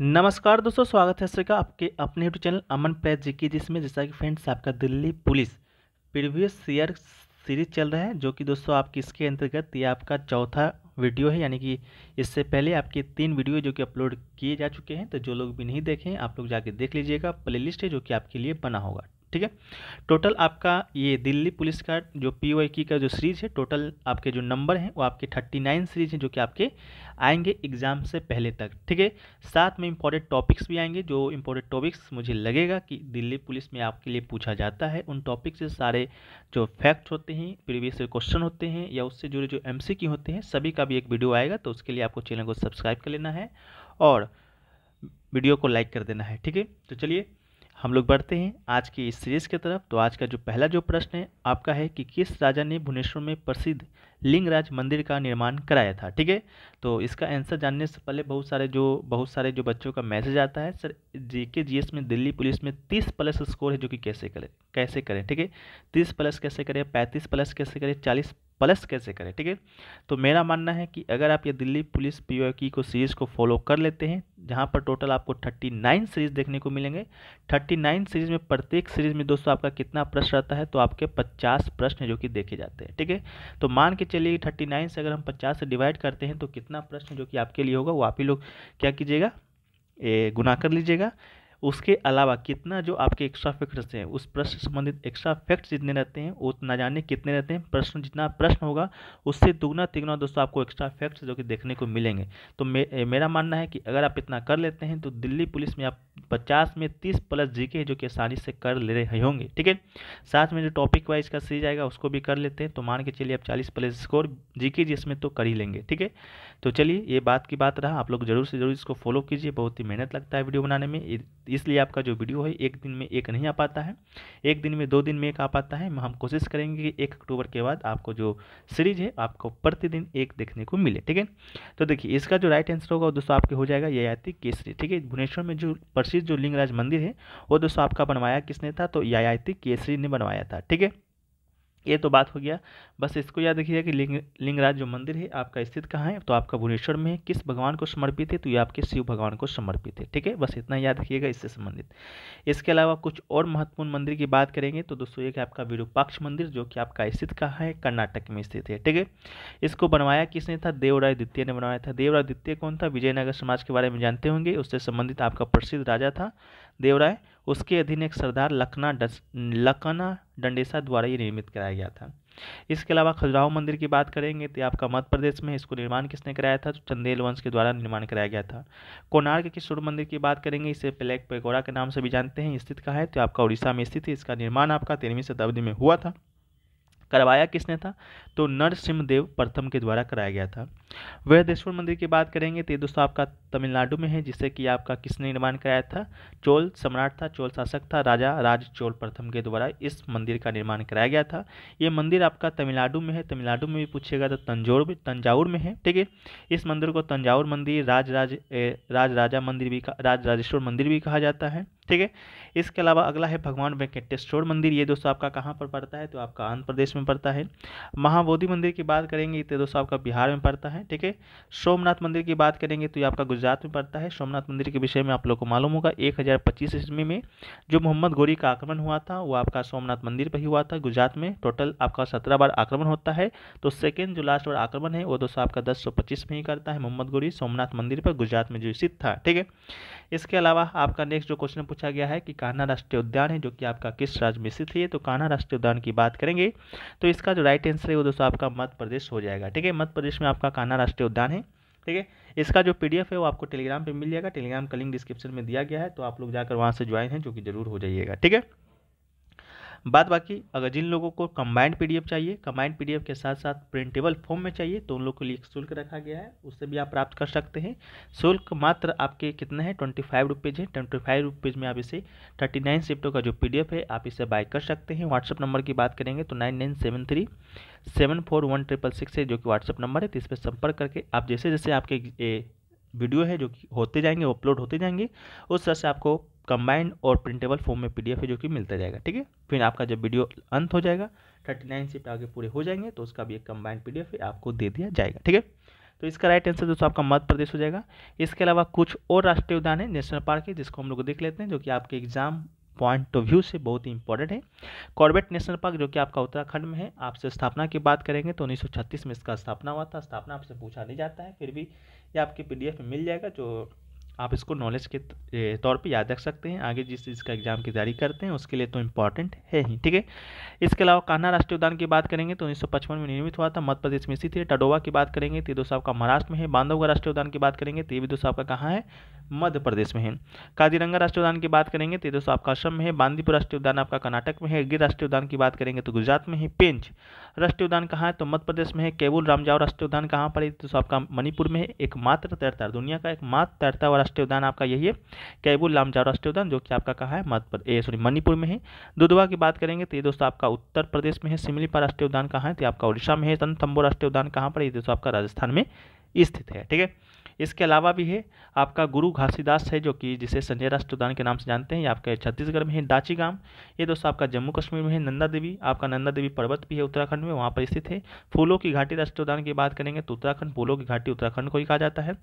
नमस्कार दोस्तों स्वागत है का आपके अपने YouTube channel Aman Press ji की जिसमें जैसा कि फ्रेंड्स आपका Delhi police previous year series चल रहा है जो कि दोस्तों आपकी इसके अंतर्गत ये आपका चौथा वीडियो है यानी कि इससे पहले आपके तीन वीडियो जो कि अपलोड किए जा चुके हैं तो जो लोग भी नहीं देखें आप लोग जाके देख लीजिएगा प्ले है जो कि आपके लिए बना होगा ठीक है टोटल आपका ये दिल्ली पुलिस का जो पी ओ की का जो सीरीज़ है टोटल आपके जो नंबर हैं वो आपके थर्टी नाइन सीरीज हैं जो कि आपके आएंगे एग्ज़ाम से पहले तक ठीक है साथ में इंपॉर्टेंट टॉपिक्स भी आएंगे जो इम्पोर्टेंट टॉपिक्स मुझे लगेगा कि दिल्ली पुलिस में आपके लिए पूछा जाता है उन टॉपिक से सारे जो फैक्ट होते हैं प्रीवियस क्वेश्चन होते हैं या उससे जुड़े जो एम होते हैं सभी का भी एक वीडियो आएगा तो उसके लिए आपको चैनल को सब्सक्राइब कर लेना है और वीडियो को लाइक कर देना है ठीक है तो चलिए हम लोग बढ़ते हैं आज की इस सीरीज़ की तरफ तो आज का जो पहला जो प्रश्न है आपका है कि किस राजा ने भुवनेश्वर में प्रसिद्ध लिंगराज मंदिर का निर्माण कराया था ठीक है तो इसका आंसर जानने से पहले बहुत सारे जो बहुत सारे जो बच्चों का मैसेज आता है सर जीके जीएस में दिल्ली पुलिस में तीस प्लस स्कोर है जो कि कैसे करें कैसे करें ठीक है तीस प्लस कैसे करें पैंतीस प्लस कैसे करें चालीस प्लस कैसे करें ठीक है तो मेरा मानना है कि अगर आप ये दिल्ली पुलिस पी की को सीरीज़ को फॉलो कर लेते हैं जहाँ पर टोटल आपको थर्टी नाइन सीरीज़ देखने को मिलेंगे थर्टी नाइन सीरीज़ में प्रत्येक सीरीज़ में दोस्तों आपका कितना प्रश्न रहता है तो आपके पचास प्रश्न जो कि देखे जाते हैं ठीक है तो मान के चलिए थर्टी नाइन से अगर हम पचास से डिवाइड करते हैं तो कितना प्रश्न जो कि आपके लिए होगा वो आप ही लोग क्या कीजिएगा ए, गुना कर लीजिएगा उसके अलावा कितना जो आपके एक्स्ट्रा फैक्ट्स हैं उस प्रश्न संबंधित एक्स्ट्रा फैक्ट्स जितने रहते हैं वो ना जाने कितने रहते हैं प्रश्न जितना प्रश्न होगा उससे दुगना तिगुना दोस्तों आपको एक्स्ट्रा फैक्ट्स जो कि देखने को मिलेंगे तो मे, मेरा मानना है कि अगर आप इतना कर लेते हैं तो दिल्ली पुलिस में आप पचास में तीस प्लस जी के जो कि आसानी से कर ले रहे होंगे ठीक है साथ में जो टॉपिक वाइज का सीरीज आएगा उसको भी कर लेते हैं तो मान के चलिए आप चालीस प्लस स्कोर जी के जिसमें तो कर ही लेंगे ठीक है तो चलिए ये बात की बात रहा आप लोग जरूर से जरूर इसको फॉलो कीजिए बहुत ही मेहनत लगता है वीडियो बनाने में इसलिए आपका जो वीडियो है एक दिन में एक नहीं आ पाता है एक दिन में दो दिन में एक आ पाता है हम कोशिश करेंगे कि एक अक्टूबर के बाद आपको जो सीरीज है आपको प्रतिदिन एक देखने को मिले ठीक है तो देखिए इसका जो राइट आंसर होगा दोस्तों आपके हो जाएगा ययाति केसरी ठीक है भुवनेश्वर में जो प्रसिद्ध जो लिंगराज मंदिर है वो दोस्तों आपका बनवाया किसने था तो ययाति केसरी ने बनवाया था ठीक है ये तो बात हो गया बस इसको याद रखिएगा कि लिंग लिंगराज जो मंदिर है आपका स्थित कहाँ है तो आपका भुवनेश्वर में है किस भगवान को समर्पित है तो ये आपके शिव भगवान को समर्पित है ठीक है बस इतना याद रखिएगा इससे संबंधित इसके अलावा कुछ और महत्वपूर्ण मंदिर की बात करेंगे तो दोस्तों एक आपका विरूपाक्ष मंदिर जो कि आपका स्थित कहाँ है कर्नाटक में स्थित है ठीक है इसको बनवाया किसने था देवराय द्वितीय ने बनवाया था देवराय द्वितीय कौन था विजयनगर समाज के बारे में जानते होंगे उससे संबंधित आपका प्रसिद्ध राजा था देवराय उसके अधीन एक सरदार लखना डस लखना डंडेसा द्वारा ही निर्मित कराया गया था इसके अलावा खजुराहो मंदिर की बात करेंगे तो आपका मध्य प्रदेश में इसको निर्माण किसने कराया था तो चंदेल वंश के द्वारा निर्माण कराया गया था कोणार्क के सूर्य मंदिर की बात करेंगे इसे प्लेक पेगोरा के नाम से भी जानते हैं स्थित कहाँ है तो आपका उड़ीसा में स्थित है इसका निर्माण आपका तेरहवीं शताब्दी में हुआ था करवाया किसने था तो नरसिम्हदेव प्रथम के द्वारा कराया गया था वृहदेश्वर मंदिर की बात करेंगे तो ये दोस्तों आपका तमिलनाडु में है जिससे कि आपका किसने निर्माण कराया था चोल सम्राट था चोल शासक था राजा राज चोल प्रथम के द्वारा इस मंदिर का निर्माण कराया गया था ये मंदिर आपका तमिलनाडु में है तमिलनाडु में भी पूछेगा तो तंजोर भी तंजाउर में है ठीक है इस मंदिर को तंजाउर मंदिर राज राज राज राजा मंदिर भी राज राजेश्वर मंदिर भी कहा जाता है ठीक है इसके अलावा अगला है भगवान वेंकटेश्वर मंदिर ये दोस्तों आपका कहाँ पर पड़ता है तो आपका आंध्र प्रदेश में पड़ता है महाबोधि मंदिर की बात करेंगे तो दोस्तों आपका बिहार में पड़ता है ठीक है सोमनाथ मंदिर की बात करेंगे तो ये आपका गुजरात में पड़ता है सोमनाथ मंदिर के विषय में आप लोग को मालूम होगा एक हज़ार पच्चीस ईस्वी में जो मोहम्मद गोरी का आक्रमण हुआ था वो आपका सोमनाथ मंदिर पर ही हुआ था गुजरात में टोटल आपका सत्रह बार आक्रमण होता है तो सेकेंड जो लास्ट बार आक्रमण है वो दोस्तों आपका दस में ही करता है मोहम्मद गोरी सोमनाथ मंदिर पर गुजरात में जो स्थित था ठीक है इसके अलावा आपका नेक्स्ट जो क्वेश्चन पूछा गया है कि कान्हा राष्ट्रीय उद्यान है जो कि आपका किस राज्य में स्थित है तो कान्हा राष्ट्रीय उद्यान की बात करेंगे तो इसका जो राइट आंसर है वो दोस्तों आपका मध्य प्रदेश हो जाएगा ठीक है मध्य प्रदेश में आपका कान्हा राष्ट्रीय उद्यान है ठीक है इसका जो पी है वो आपको टेलीग्राम पर मिल जाएगा टेलीग्राम का लिंक डिस्क्रिप्शन में दिया गया है तो आप लोग जाकर वहाँ से ज्वाइन है जो कि जरूर हो जाइएगा ठीक है बात बाकी अगर जिन लोगों को कंबाइंड पीडीएफ चाहिए कंबाइंड पीडीएफ के साथ साथ प्रिंटेबल फॉर्म में चाहिए तो उन लोगों के लिए शुल्क रखा गया है उससे भी आप प्राप्त कर सकते हैं शुल्क मात्र आपके कितने हैं ट्वेंटी फाइव रुपीज़ हैं ट्वेंटी फाइव रुपीज़ में आप इसे थर्टी नाइन शिफ्टों का जो पी है आप इसे बाय कर सकते हैं व्हाट्सअप नंबर की बात करेंगे तो nine nine seven three seven four one triple six है जो कि व्हाट्सअप नंबर है तो इस पर संपर्क करके आप जैसे जैसे आपके वीडियो है जो कि होते जाएंगे अपलोड होते जाएंगे उस तरह से आपको कंबाइंड और प्रिंटेबल फॉर्म में पीडीएफ है जो कि मिलता जाएगा ठीक है फिर आपका जब वीडियो अंत हो जाएगा थर्टी नाइन शिफ्ट आगे पूरे हो जाएंगे तो उसका भी एक कंबाइंड पीडीएफ आपको दे दिया जाएगा ठीक है तो इसका राइट आंसर दोस्तों आपका मध्य प्रदेश हो जाएगा इसके अलावा कुछ और राष्ट्रीय उद्यान है नेशनल पार्क है जिसको हम लोग देख लेते हैं जो कि आपके एग्जाम पॉइंट ऑफ व्यू से बहुत ही इंपॉर्टेंट है कॉर्बेट नेशनल पार्क जो कि आपका उत्तराखंड में है आपसे स्थापना की बात करेंगे तो 1936 में इसका स्थापना हुआ था स्थापना आपसे पूछा नहीं जाता है फिर भी ये आपके पीडीएफ में मिल जाएगा जो आप इसको नॉलेज के तौर पे याद रख सकते हैं आगे जिस चीज का एग्जाम की तैयारी करते हैं उसके लिए तो इम्पॉर्टेंट है ही ठीक है इसके अलावा कान्हा राष्ट्रीय उद्यान की बात करेंगे तो उन्नीस में निर्मित हुआ था मध्य प्रदेश में स्थित है टडोवा की बात करेंगे तो तेदो साहब का महाराष्ट्र में है बांधवगढ़ राष्ट्रीय उद्यान की बात करेंगे तो साहब का कहाँ है मध्य प्रदेश में है काजीरंगा राष्ट्रीय उद्यान की बात करेंगे तो दोस्तों आपका असम में है बांदीपुर राष्ट्रीय उद्यान आपका कर्नाटक में है गिर राष्ट्रीय उद्यान की बात करेंगे तो गुजरात में है पेंच राष्ट्रीय उद्यान कहाँ है तो मध्य प्रदेश में है केवल रामजाव राष्ट्रीय उद्यान कहाँ पर है दोस्तों आपका मणिपुर में है एकमात्र तैरता दुनिया का एकमात्र तैरता हुआ राष्ट्रीय उद्यान आपका यही है केवल रामजाव राष्ट्रीय उद्यान जो कि आपका कहाँ है मध्य सॉरी मणिपुर में है दुधवा की बात करेंगे तो ये दोस्तों आपका उत्तर प्रदेश में है सिमलीपा राष्ट्रीय उद्यान कहाँ है तो आपका उड़ीसा में है तन राष्ट्रीय उद्यान कहाँ पर ये दोस्तों आपका राजस्थान में स्थित है ठीक है इसके अलावा भी है आपका गुरु घासीदास है जो कि जिसे संजय राष्ट्र उद्यान के नाम से जानते हैं ये आपके छत्तीसगढ़ में है दाची गांव ये दोस्तों आपका जम्मू कश्मीर में है नंदा देवी आपका नंदा देवी पर्वत भी है उत्तराखंड में वहाँ पर स्थित है फूलों की घाटी राष्ट्रीय उद्यान की बात करेंगे तो उत्तराखंड फूलों की घाटी उत्तराखंड को ही कहा जाता है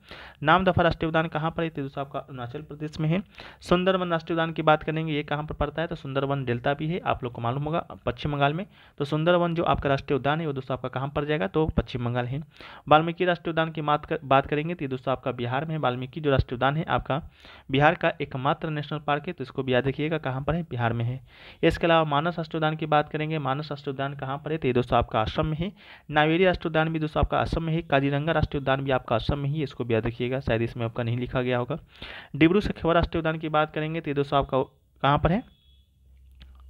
नाम दफा राष्ट्रीय उद्यान कहाँ पर है तो दोस्तों आपका अरुणाचल प्रदेश में है सुंदरवन राष्ट्रीय उद्यान की बात करेंगे ये कहाँ पर पड़ता है तो सुंदरवन डेल्टा भी है आप लोग को मालूम होगा पश्चिम बंगाल में तो सुंदरवन जो आपका राष्ट्रीय उद्यान है वो दोस्तों आपका कहाँ पर जाएगा तो पश्चिम बंगाल है वाल्मीकि राष्ट्रीय उद्यान की बात करेंगे तो दोस्तों आपका बिहार में वाल्मीकि जो राष्ट्रीय उद्यान है आपका बिहार का एकमात्र नेशनल पार्क है तो इसको भी याद रखिएगा कहाँ पर है बिहार में है इसके अलावा मानस राष्ट्रीय उद्यान की बात करेंगे मानस राष्ट्रीय उद्यान कहाँ पर है तो ये दोस्तों आपका असम में है नावेरी राष्ट्रीय उद्यान भी दोस्तों आपका असम में है काजीरंगा राष्ट्रीय उद्यान भी आपका असम में ही इसको भी याद रखिएगा शायद इसमें आपका नहीं लिखा गया होगा डिब्रू सखेवा राष्ट्रीय उद्यान की बात करेंगे तो ये दोस्तों आपका कहाँ पर है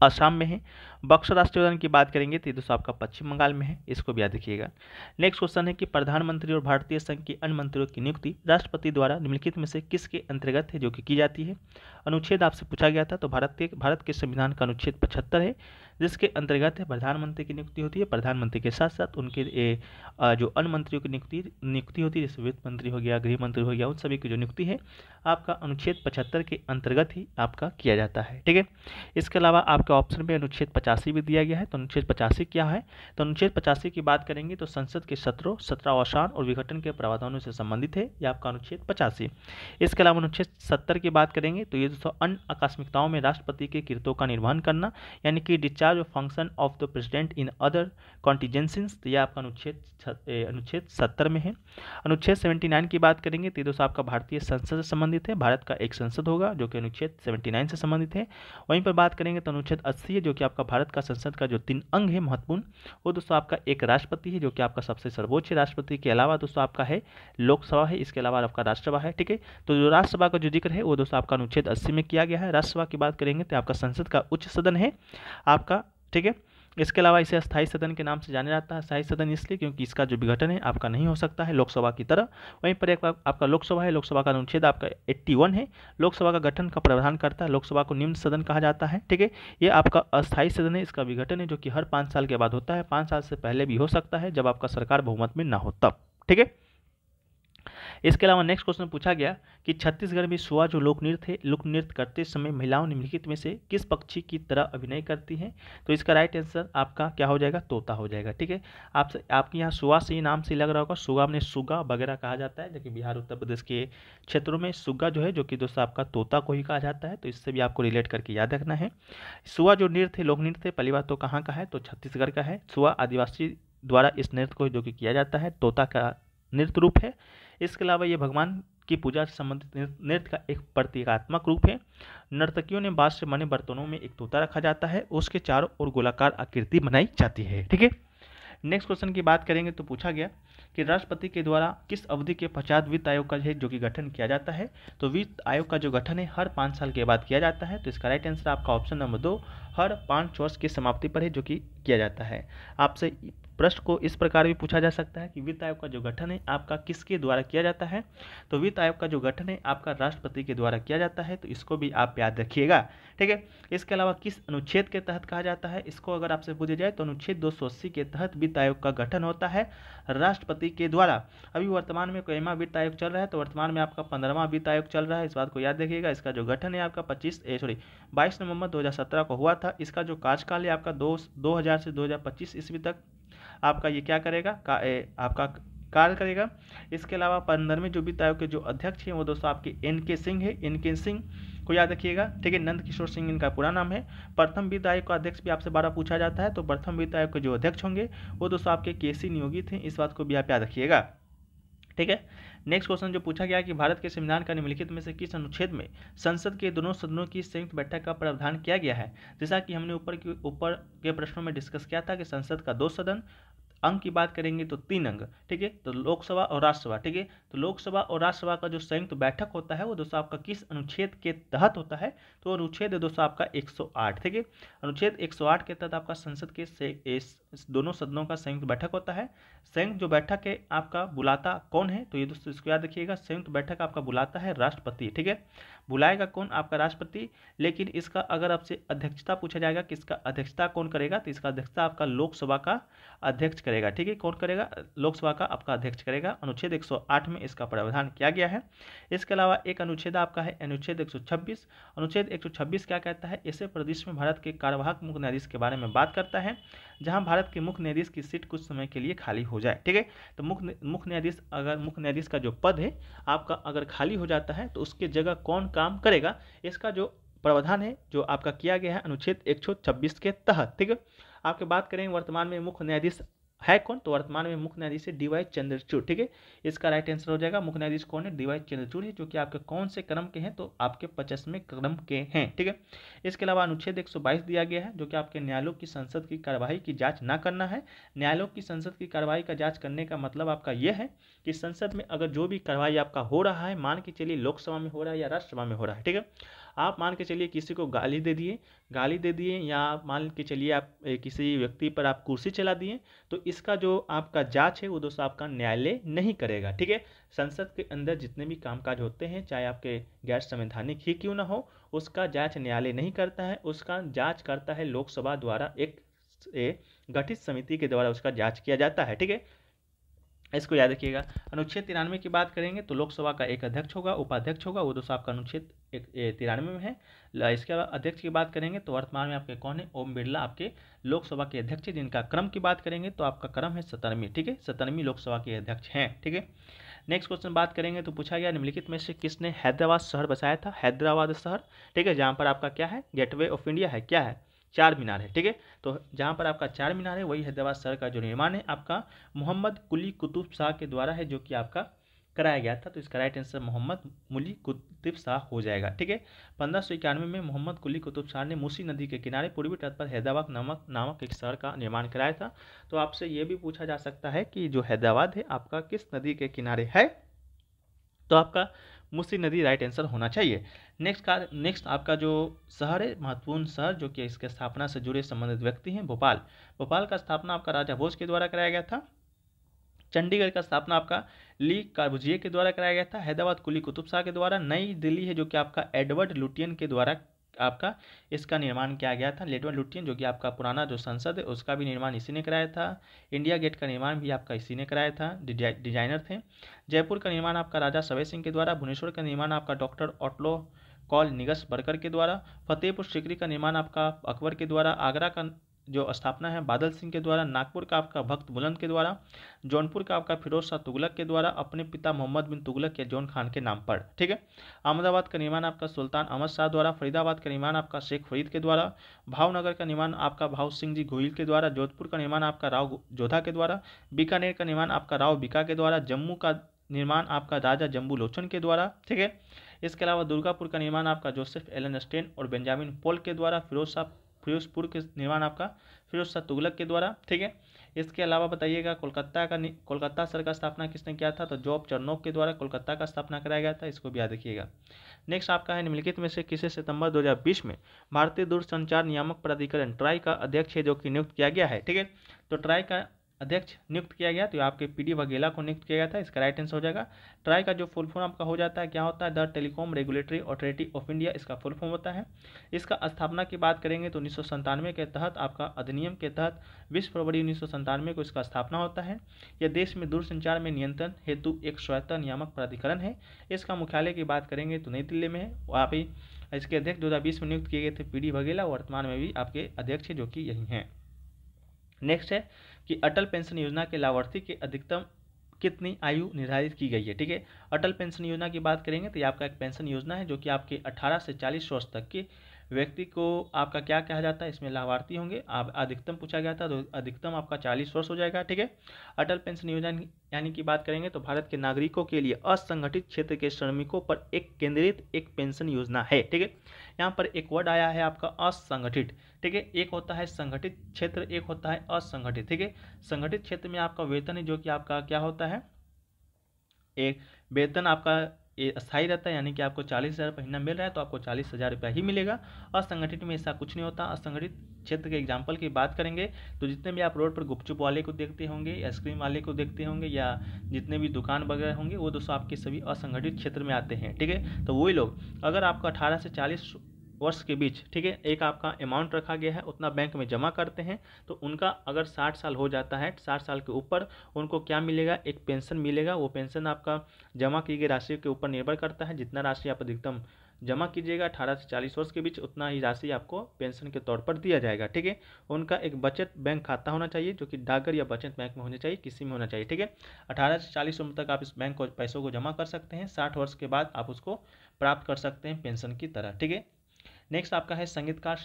आसाम में है बक्सर राष्ट्रीय उद्यान की बात करेंगे तो ये दोस्तों आपका पश्चिम बंगाल में है इसको भी याद रखिएगा नेक्स्ट क्वेश्चन है कि प्रधानमंत्री और भारतीय संघ के अन्य मंत्रियों की नियुक्ति राष्ट्रपति द्वारा निम्नलिखित में से किसके अंतर्गत है जो कि की जाती है अनुच्छेद आपसे पूछा गया था तो भारत के भारत के संविधान का अनुच्छेद पचहत्तर है जिसके अंतर्गत है प्रधानमंत्री की नियुक्ति होती है प्रधानमंत्री के साथ साथ उनके जो अन्य मंत्रियों की नियुक्ति नियुक्ति होती है जैसे वित्त मंत्री हो गया गृह मंत्री हो गया उन सभी की जो नियुक्ति है आपका अनुच्छेद पचहत्तर के अंतर्गत ही आपका किया जाता है ठीक है इसके अलावा आपके ऑप्शन में अनुच्छेद पचास पचासी भी दिया गया है तो अनुच्छेद पचासी क्या है तो अनुच्छेद पचासी की बात करेंगे तो संसद के सत्रों सत्रावसान और विघटन के प्रावधानों से संबंधित है यह आपका अनुच्छेद पचासी इसके अलावा अनुच्छेद सत्तर की बात करेंगे तो ये दोस्तों अन्य आकस्मिकताओं में राष्ट्रपति के कृतों का निर्वहन करना यानी कि discharge of function of the president in other contingencies तो यह आपका अनुच्छेद अनुच्छेद सत्तर में है अनुच्छेद सेवेंटी नाइन की बात करेंगे तो ये दोस्तों आपका भारतीय संसद से संबंधित है भारत का एक संसद होगा जो कि अनुच्छेद सेवेंटी नाइन से संबंधित है वहीं पर बात करेंगे तो अनुच्छेद अस्सी है जो कि आपका भारत भारत का संसद का जो तीन अंग है महत्वपूर्ण वो दोस्तों आपका एक राष्ट्रपति है जो कि आपका सबसे सर्वोच्च राष्ट्रपति के अलावा दोस्तों आपका है लोकसभा है इसके अलावा आपका राष्ट्रसभा है ठीक है तो जो राज्यसभा का जो जिक्र है वो दोस्तों आपका अनुच्छेद अस्सी में किया गया है राज्यसभा की बात करेंगे तो आपका संसद का उच्च सदन है आपका ठीक है इसके अलावा इसे स्थायी सदन के नाम से जाना जाता है स्थायी सदन इसलिए क्योंकि इसका जो विघटन है आपका नहीं हो सकता है लोकसभा की तरह वहीं पर एक आपका लोकसभा है लोकसभा का अनुच्छेद आपका 81 है लोकसभा का गठन का प्रावधान करता है लोकसभा को निम्न सदन कहा जाता है ठीक है ये आपका अस्थायी सदन है इसका विघटन है जो कि हर पाँच साल के बाद होता है पाँच साल से पहले भी हो सकता है जब आपका सरकार बहुमत में ना हो तब ठीक है इसके अलावा नेक्स्ट क्वेश्चन पूछा गया कि छत्तीसगढ़ में सुआ जो लोक नृत्य है लोक नृत्य करते समय महिलाओं निम्नलिखित में से किस पक्षी की तरह अभिनय करती हैं तो इसका राइट आंसर आपका क्या हो जाएगा तोता हो जाएगा ठीक है आप आपके यहाँ सुआ से ही नाम से लग रहा होगा सुगा में सुगा वगैरह कहा जाता है जबकि बिहार उत्तर प्रदेश के क्षेत्रों में सुगा जो है जो कि दोस्तों आपका तोता को ही कहा जाता है तो इससे भी आपको रिलेट करके याद रखना है सुआ जो नृत्य है लोक नृत्य पहली बार तो कहाँ का है तो छत्तीसगढ़ का है सुआ आदिवासी द्वारा इस नृत्य को जो कि किया जाता है तोता का नृत्य रूप है इसके अलावा ये भगवान की पूजा से संबंधित नृत्य का एक प्रतीकात्मक रूप है नर्तकियों ने बांस से बने बर्तनों में एक तोता रखा जाता है उसके चारों ओर गोलाकार आकृति बनाई जाती है ठीक है नेक्स्ट क्वेश्चन की बात करेंगे तो पूछा गया कि राष्ट्रपति के द्वारा किस अवधि के पश्चात वित्त आयोग का है जो कि गठन किया जाता है तो वित्त आयोग का जो गठन है हर पाँच साल के बाद किया जाता है तो इसका राइट आंसर आपका ऑप्शन नंबर दो हर पाँच वर्ष की समाप्ति पर है जो कि किया जाता है आपसे प्रश्न को इस प्रकार भी पूछा जा सकता है कि वित्त आयोग का जो गठन है आपका किसके द्वारा किया जाता है तो वित्त आयोग का जो गठन है आपका राष्ट्रपति के द्वारा किया जाता है तो इसको भी आप याद रखिएगा ठीक है इसके अलावा किस अनुच्छेद के तहत कहा जाता है इसको अगर आपसे पूछा जाए तो अनुच्छेद दो के तहत वित्त आयोग का गठन होता है राष्ट्रपति के द्वारा अभी वर्तमान में कोयमा वित्त आयोग चल रहा है तो वर्तमान में आपका पंद्रहवा वित्त आयोग चल रहा है इस बात को याद रखिएगा इसका जो गठन है आपका पच्चीस सॉरी बाईस नवंबर दो को हुआ था इसका जो कार्यकाल है आपका दो दो से पच्चीस ईस्वी तक आपका ये क्या करेगा का, ए, आपका कार्य करेगा इसके अलावा पंद्रहवें जो वित्त आयोग के जो अध्यक्ष हैं वो दोस्तों आपके एन के सिंह है एन के सिंह को याद रखिएगा ठीक है नंद किशोर सिंह इनका पूरा नाम है प्रथम वित्त आयोग का अध्यक्ष भी आपसे बारह पूछा जाता है तो प्रथम वित्त आयोग के जो अध्यक्ष होंगे वो दोस्तों आपके के सी नियोगी थे इस बात को भी आप याद रखिएगा ठीक है नेक्स्ट क्वेश्चन जो पूछा गया कि भारत के संविधान का निम्नलिखित में से किस अनुच्छेद में संसद के दोनों सदनों की संयुक्त बैठक का प्रावधान किया गया है जैसा कि हमने ऊपर के ऊपर के प्रश्नों में डिस्कस किया था कि संसद का दो सदन अंक की बात करेंगे तो तीन अंक ठीक है तो लोकसभा और राज्यसभा ठीक है तो लोकसभा और राज्यसभा का जो संयुक्त तो बैठक होता है वो दोस्तों आपका किस अनुच्छेद के तहत होता है तो अनुच्छेद दोस्तों आपका 108 ठीक है अनुच्छेद 108 के तहत आपका संसद के दोनों सदनों का संयुक्त बैठक होता है संयुक्त जो बैठक है आपका बुलाता कौन है तो ये दोस्तों इसको याद रखिएगा संयुक्त बैठक आपका बुलाता है राष्ट्रपति ठीक है बुलाएगा कौन आपका राष्ट्रपति लेकिन इसका अगर आपसे अध्यक्षता पूछा जाएगा कि इसका अध्यक्षता कौन करेगा तो इसका अध्यक्षता आपका लोकसभा का अध्यक्ष करेगा ठीक है कौन करेगा लोकसभा का आपका अध्यक्ष करेगा अनुच्छेद 108 में इसका प्रावधान किया गया है इसके अलावा एक अनुच्छेद आपका है अनुच्छेद एक अनुच्छेद एक क्या कहता है इसे प्रदेश में भारत के कार्यवाहक मुख्य न्यायाधीश के बारे में बात करता है जहां भारत के मुख्य न्यायाधीश की सीट कुछ समय के लिए खाली हो जाए ठीक है तो मुख्य मुख्य न्यायाधीश अगर मुख्य न्यायाधीश का जो पद है आपका अगर खाली हो जाता है तो उसके जगह कौन काम करेगा इसका जो प्रावधान है जो आपका किया गया है अनुच्छेद एक के तहत ठीक है आपके बात करें वर्तमान में मुख्य न्यायाधीश है कौन तो वर्तमान में मुख्य न्यायाधीश है डीवाई चंद्रचूड़ ठीक है इसका राइट आंसर हो जाएगा मुख्य न्यायाधीश कौन है डीवाई चंद्रचूड़ है जो कि आपके कौन से क्रम के हैं तो आपके पचसवें क्रम के हैं ठीक है इसके अलावा अनुच्छेद एक दिया गया है जो कि आपके न्यायालय की संसद की कार्यवाही की जाँच ना करना है न्यायालय की संसद की कार्यवाही का जाँच करने का मतलब आपका यह है कि संसद में अगर जो भी कार्रवाई आपका हो रहा है मान के चलिए लोकसभा में हो रहा है या राज्यसभा में हो रहा है ठीक है आप मान के चलिए किसी को गाली दे दिए गाली दे दिए या आप मान के चलिए आप किसी व्यक्ति पर आप कुर्सी चला दिए तो इसका जो आपका जाँच है वो दोस्तों आपका न्यायालय नहीं करेगा ठीक है संसद के अंदर जितने भी कामकाज होते हैं चाहे आपके गैर संवैधानिक ही क्यों ना हो उसका जाँच न्यायालय नहीं करता है उसका जाँच करता है लोकसभा द्वारा एक गठित समिति के द्वारा उसका जाँच किया जाता है ठीक है इसको याद रखिएगा अनुच्छेद तिरानवे की बात करेंगे तो लोकसभा का एक अध्यक्ष होगा उपाध्यक्ष होगा वो दोस्तों आपका अनुच्छेद एक तिरानवे में है इसके अलावा अध्यक्ष की बात करेंगे तो वर्तमान में आपके कौन है ओम बिरला आपके लोकसभा के अध्यक्ष हैं जिनका क्रम की बात करेंगे तो आपका क्रम है सतरवीं ठीक है सतरवीं लोकसभा के अध्यक्ष हैं ठीक है नेक्स्ट क्वेश्चन बात करेंगे तो पूछा गया निम्नलिखित में से किसने हैदराबाद शहर बसाया था हैदराबाद शहर ठीक है जहाँ पर आपका क्या है गेटवे ऑफ इंडिया है क्या है चार मीनार है ठीक है तो जहाँ पर आपका चार मीनार है वही हैदराबाद शहर का जो निर्माण है आपका मोहम्मद कुली कुतुब शाह के द्वारा है जो कि आपका कराया गया था तो इसका राइट आंसर मोहम्मद मुली कुतुब शाह हो जाएगा ठीक है पंद्रह सौ इक्यानवे में मोहम्मद कुली कुतुब शाह ने मूसी नदी के किनारे पूर्वी तट पर हैदराबाद नामक नामक एक शहर का निर्माण कराया था तो आपसे ये भी पूछा जा सकता है कि जो हैदराबाद है आपका किस नदी के किनारे है तो आपका मूसी नदी राइट आंसर होना चाहिए नेक्स्ट का नेक्स्ट आपका जो शहर है महत्वपूर्ण शहर जो कि इसके स्थापना से जुड़े संबंधित व्यक्ति हैं भोपाल भोपाल का स्थापना आपका राजा भोज के द्वारा कराया गया था चंडीगढ़ का स्थापना आपका ली कार्बुजिए के द्वारा कराया गया था हैदराबाद कुली कुतुब शाह के द्वारा नई दिल्ली है जो कि आपका एडवर्ड लुटियन के द्वारा आपका इसका निर्माण किया गया था लेडवर्ड लुटियन जो कि आपका पुराना जो संसद है उसका भी निर्माण इसी ने कराया था इंडिया गेट का निर्माण भी आपका इसी ने कराया था डिजाइनर थे जयपुर का निर्माण आपका राजा सवय सिंह के द्वारा भुवनेश्वर का निर्माण आपका डॉक्टर ऑटलो कॉल निगस बरकर के द्वारा फतेहपुर सिकरी का निर्माण आपका अकबर के द्वारा आगरा का जो स्थापना है बादल सिंह के द्वारा नागपुर का आपका भक्त बुलंद के द्वारा जौनपुर का आपका फिरोज शाह तुगलक के द्वारा अपने पिता मोहम्मद बिन तुगलक या जौन खान के नाम पर ठीक है अहमदाबाद का निर्माण आपका सुल्तान अहमद शाह द्वारा फरीदाबाद का निर्माण आपका शेख फरीद के द्वारा भावनगर का निर्माण आपका भाव सिंह जी गोहिल के द्वारा जोधपुर का निर्माण आपका राव जोधा के द्वारा बीकानेर का निर्माण आपका राव बीका के द्वारा जम्मू का निर्माण आपका राजा जम्बू लोचन के द्वारा ठीक है इसके अलावा दुर्गापुर का निर्माण आपका जोसेफ एलन स्टेन और बेंजामिन पोल के द्वारा फिरोज शाह फिरोजपुर के निर्माण आपका फिरोज शाह तुगलक के द्वारा ठीक है इसके अलावा बताइएगा कोलकाता का कोलकाता सर का स्थापना किसने किया था तो जॉब चरनोक के द्वारा कोलकाता का स्थापना कराया गया था इसको भी याद रखिएगा नेक्स्ट आपका है निम्नलिखित में से किसे सितंबर 2020 में भारतीय दूरसंचार नियामक प्राधिकरण ट्राई का अध्यक्ष है जो कि नियुक्त किया गया है ठीक है तो ट्राई का अध्यक्ष नियुक्त किया गया तो आपके पी डी बघेला को नियुक्त किया गया था इसका राइट आंसर हो जाएगा ट्राई का जो फुल फॉर्म आपका हो जाता है क्या होता है the Telecom Regulatory Authority of India इसका फुल फॉर्म होता है इसका स्थापना की बात करेंगे तो उन्नीस के तहत आपका अधिनियम के तहत बीस फरवरी उन्नीस को इसका स्थापना होता है यह देश में दूरसंचार में नियंत्रण हेतु एक स्वायत्ता नियामक प्राधिकरण है इसका मुख्यालय की बात करेंगे तो नई दिल्ली में है वहाँ इसके अध्यक्ष दो में नियुक्त किए गए थे पी डी वर्तमान में भी आपके अध्यक्ष जो कि यही हैं नेक्स्ट है कि अटल पेंशन योजना के लाभार्थी के अधिकतम कितनी आयु निर्धारित की गई है ठीक है अटल पेंशन योजना की बात करेंगे तो ये आपका एक पेंशन योजना है जो कि आपके 18 से 40 वर्ष तक के व्यक्ति को आपका क्या कहा जाता है इसमें लाभार्थी होंगे आप अधिकतम पूछा गया था तो अधिकतम आपका चालीस वर्ष हो जाएगा ठीक है अटल पेंशन योजना यानी कि बात करेंगे तो भारत के नागरिकों के लिए असंगठित क्षेत्र के श्रमिकों पर एक केंद्रित एक पेंशन योजना है ठीक है यहाँ पर एक वर्ड आया है आपका असंगठित ठीक है एक होता है संगठित क्षेत्र एक होता है असंगठित ठीक है संगठित क्षेत्र में आपका वेतन है जो कि आपका क्या होता है एक वेतन आपका ये स्थायी रहता है यानी कि आपको चालीस हज़ार महीना मिल रहा है तो आपको चालीस हज़ार रुपया ही मिलेगा असंगठित में ऐसा कुछ नहीं होता असंगठित क्षेत्र के एग्जाम्पल की बात करेंगे तो जितने भी आप रोड पर गुपचुप वाले को देखते होंगे आइसक्रीम वाले को देखते होंगे या जितने भी दुकान वगैरह होंगे वो दोस्तों आपके सभी असंगठित क्षेत्र में आते हैं ठीक है तो वही लोग अगर आपको अठारह से चालीस वर्ष के बीच ठीक है एक आपका अमाउंट रखा गया है उतना बैंक में जमा करते हैं तो उनका अगर साठ साल हो जाता है साठ साल के ऊपर उनको क्या मिलेगा एक पेंशन मिलेगा वो पेंशन आपका जमा की गई राशि के ऊपर निर्भर करता है जितना राशि आप अधिकतम जमा कीजिएगा अठारह से चालीस वर्ष के बीच उतना ही राशि आपको पेंशन के तौर पर दिया जाएगा ठीक है उनका एक बचत बैंक खाता होना चाहिए जो कि डाकघर या बचत बैंक में होना चाहिए किसी में होना चाहिए ठीक है अठारह से चालीस उम्र तक आप इस बैंक को पैसों को जमा कर सकते हैं साठ वर्ष के बाद आप उसको प्राप्त कर सकते हैं पेंशन की तरह ठीक है नेक्स्ट आपका है संगीतकार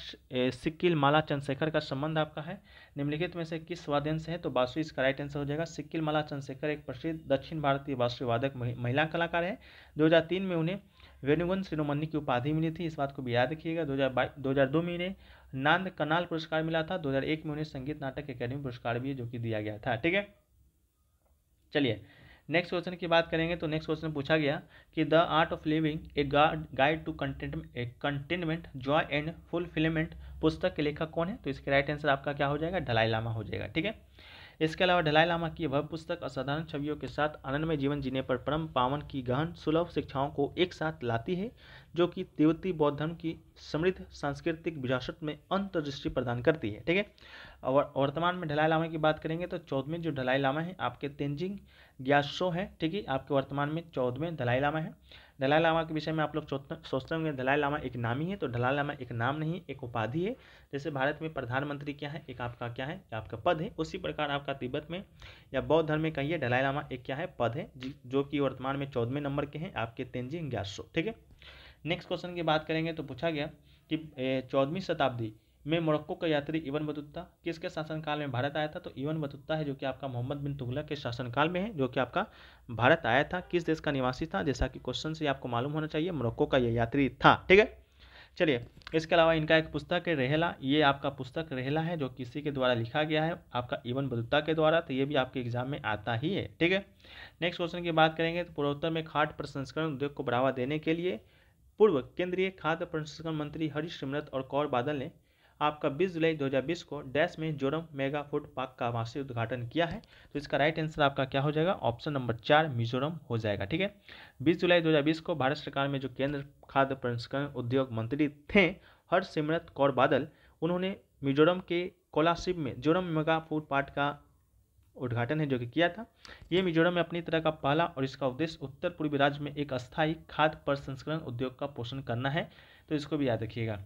सिक्किल माला चंद्रशेखर का संबंध आपका है निम्नलिखित में से किस वादन से है तो बासु इसका राइट आंसर हो जाएगा सिक्किल माला चंद्रशेखर एक प्रसिद्ध दक्षिण भारतीय बासुवादक वादक महिला कलाकार है 2003 में उन्हें वेणुगन श्रीनोमन्नी की उपाधि मिली थी इस बात को भी याद रखिएगा दो हज़ार में इन्हें नांद कनाल पुरस्कार मिला था दो में उन्हें संगीत नाटक अकेडमी पुरस्कार भी जो कि दिया गया था ठीक है चलिए नेक्स्ट क्वेश्चन की बात करेंगे तो नेक्स्ट क्वेश्चन पूछा गया कि the art of living a guide to contentment joy and fulfilment पुस्तक के लेखक कौन है तो इसके राइट आंसर आपका क्या हो जाएगा ढलाई लामा हो जाएगा ठीक है इसके अलावा ढलाई लामा की भव्य पुस्तक असाधारण छवियों के साथ आनंदमय जीवन जीने पर परम पावन की गहन सुलभ शिक्षाओं को एक साथ लाती है जो कि तिब्बती बौद्ध धर्म की समृद्ध सांस्कृतिक विरासत में अंतर्दृष्टि प्रदान करती है ठीक है और वर्तमान में ढलाई लामा की बात करेंगे तो चौदहवें जो ढलाई लामा है आपके तेंजिंग ग्यासो है ठीक है आपके वर्तमान में चौदहवें ढलाई लामा है दलाई लामा के विषय में आप लोग सोचते होंगे दलाई लामा एक नाम ही है तो दलाई लामा एक नाम नहीं एक उपाधि है जैसे भारत में प्रधानमंत्री क्या है एक आपका क्या है आपका पद है उसी प्रकार आपका तिब्बत में या बौद्ध धर्म में कहिए दलाई लामा एक क्या है पद है जो कि वर्तमान में चौदहवें नंबर के हैं आपके तेंजी ग्यारह ठीक है नेक्स्ट क्वेश्चन की बात करेंगे तो पूछा गया कि चौदहवीं शताब्दी में मोरक्को का यात्री इवन बतुत्ता किसके शासनकाल में भारत आया था तो इवन बतुत्ता है जो कि आपका मोहम्मद बिन तुगलक के शासनकाल में है जो कि आपका भारत आया था किस देश का निवासी था जैसा कि क्वेश्चन से आपको मालूम होना चाहिए मोरक्को का यह यात्री था ठीक है चलिए इसके अलावा इनका एक पुस्तक है रहेला ये आपका पुस्तक रहेला है जो किसी के द्वारा लिखा गया है आपका इवन बदुत्ता के द्वारा तो ये भी आपके एग्जाम में आता ही है ठीक है नेक्स्ट क्वेश्चन की बात करेंगे तो पूर्वोत्तर में खाद प्रसंस्करण उद्योग को बढ़ावा देने के लिए पूर्व केंद्रीय खाद्य प्रसंस्करण मंत्री हरीश सिमरत और कौर बादल ने आपका 20 जुलाई 2020 को डैश में जोरम मेगा फूड पार्क का वार्षिक उद्घाटन किया है तो इसका राइट आंसर आपका क्या हो जाएगा ऑप्शन नंबर चार मिजोरम हो जाएगा ठीक है 20 जुलाई 2020 को भारत सरकार में जो केंद्र खाद्य प्रसंस्करण उद्योग मंत्री थे हरसिमरत कौर बादल उन्होंने मिजोरम के कोलाशिप में जोरम मेगा फूड पार्क का उद्घाटन है जो कि किया था ये मिजोरम में अपनी तरह का पहला और इसका उद्देश्य उत्तर पूर्वी राज्य में एक अस्थायी खाद्य प्रसंस्करण उद्योग का पोषण करना है तो इसको भी याद रखिएगा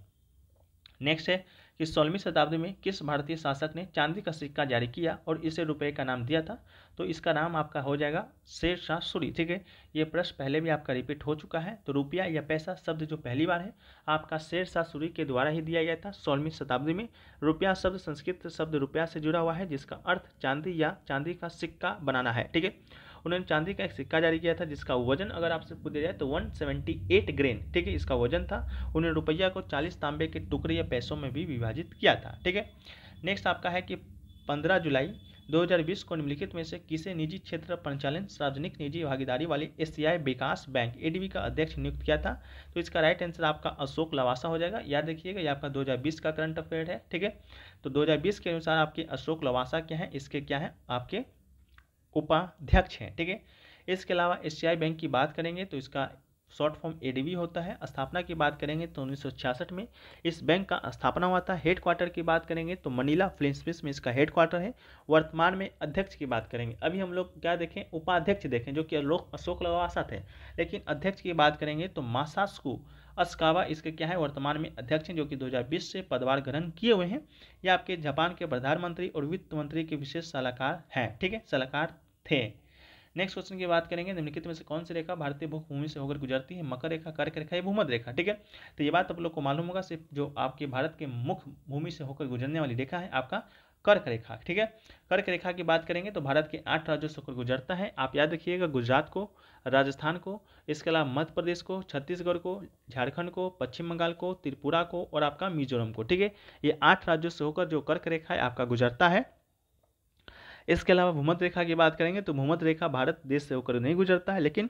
नेक्स्ट है कि सोलहवीं शताब्दी में किस भारतीय शासक ने चांदी का सिक्का जारी किया और इसे रुपये का नाम दिया था तो इसका नाम आपका हो जाएगा शेर शाह सूरी ठीक है ये प्रश्न पहले भी आपका रिपीट हो चुका है तो रुपया या पैसा शब्द जो पहली बार है आपका शेर शाह सूरी के द्वारा ही दिया गया था सोलहवीं शताब्दी में रुपया शब्द संस्कृत शब्द रुपया से जुड़ा हुआ है जिसका अर्थ चांदी या चांदी का सिक्का बनाना है ठीक है उन्होंने चांदी का एक सिक्का जारी किया था जिसका वजन अगर आपसे पूछ दिया जाए तो 178 ग्रेन ठीक है इसका वजन था उन्होंने रुपया को 40 तांबे के टुकड़े या पैसों में भी विभाजित किया था ठीक है नेक्स्ट आपका है कि पंद्रह जुलाई 2020 को निम्नलिखित में से किसे निजी क्षेत्र परिचालन सार्वजनिक निजी भागीदारी वाली एशियाई विकास बैंक ए का अध्यक्ष नियुक्त किया था तो इसका राइट आंसर आपका अशोक लवासा हो जाएगा याद रखिएगा ये आपका 2020 का करंट अफेयर है ठीक है तो 2020 के अनुसार आपके अशोक लवासा क्या है इसके क्या है आपके उपाध्यक्ष हैं ठीक है इसके अलावा एस बैंक की बात करेंगे तो इसका शॉर्ट फॉर्म एडीबी होता है स्थापना की बात करेंगे तो उन्नीस में इस बैंक का स्थापना हुआ था हेड क्वार्टर की बात करेंगे तो मनीला फिलिपींस में इसका हेड क्वार्टर है वर्तमान में अध्यक्ष की बात करेंगे अभी हम लोग क्या देखें उपाध्यक्ष देखें जो कि लोक अशोक लवासा थे लेकिन अध्यक्ष की बात करेंगे तो मासास्कू अस्कावा इसके क्या है वर्तमान में अध्यक्ष हैं जो कि 2020 से पदभार ग्रहण किए हुए हैं या आपके जापान के प्रधानमंत्री और वित्त मंत्री के विशेष सलाहकार हैं ठीक है सलाहकार थे नेक्स्ट क्वेश्चन की बात करेंगे निम्नलिखित में से कौन सी रेखा भारतीय भूमि से होकर गुजरती है मकर रेखा कर्क रेखा या भूमध रेखा ठीक है तो ये बात आप लोग को मालूम होगा सिर्फ जो आपके भारत के मुख्य भूमि से होकर गुजरने वाली रेखा है आपका कर्क रेखा ठीक है कर्क रेखा की बात करेंगे तो भारत के आठ राज्यों से होकर गुजरता है आप याद रखिएगा गुजरात को राजस्थान को इसके अलावा मध्य प्रदेश को छत्तीसगढ़ को झारखंड को पश्चिम बंगाल को त्रिपुरा को और आपका मिजोरम को ठीक है ये आठ राज्यों से होकर जो कर्क रेखा है आपका गुजरता है इसके अलावा भूमत रेखा की बात करेंगे तो भूमत रेखा भारत देश से होकर नहीं गुजरता है लेकिन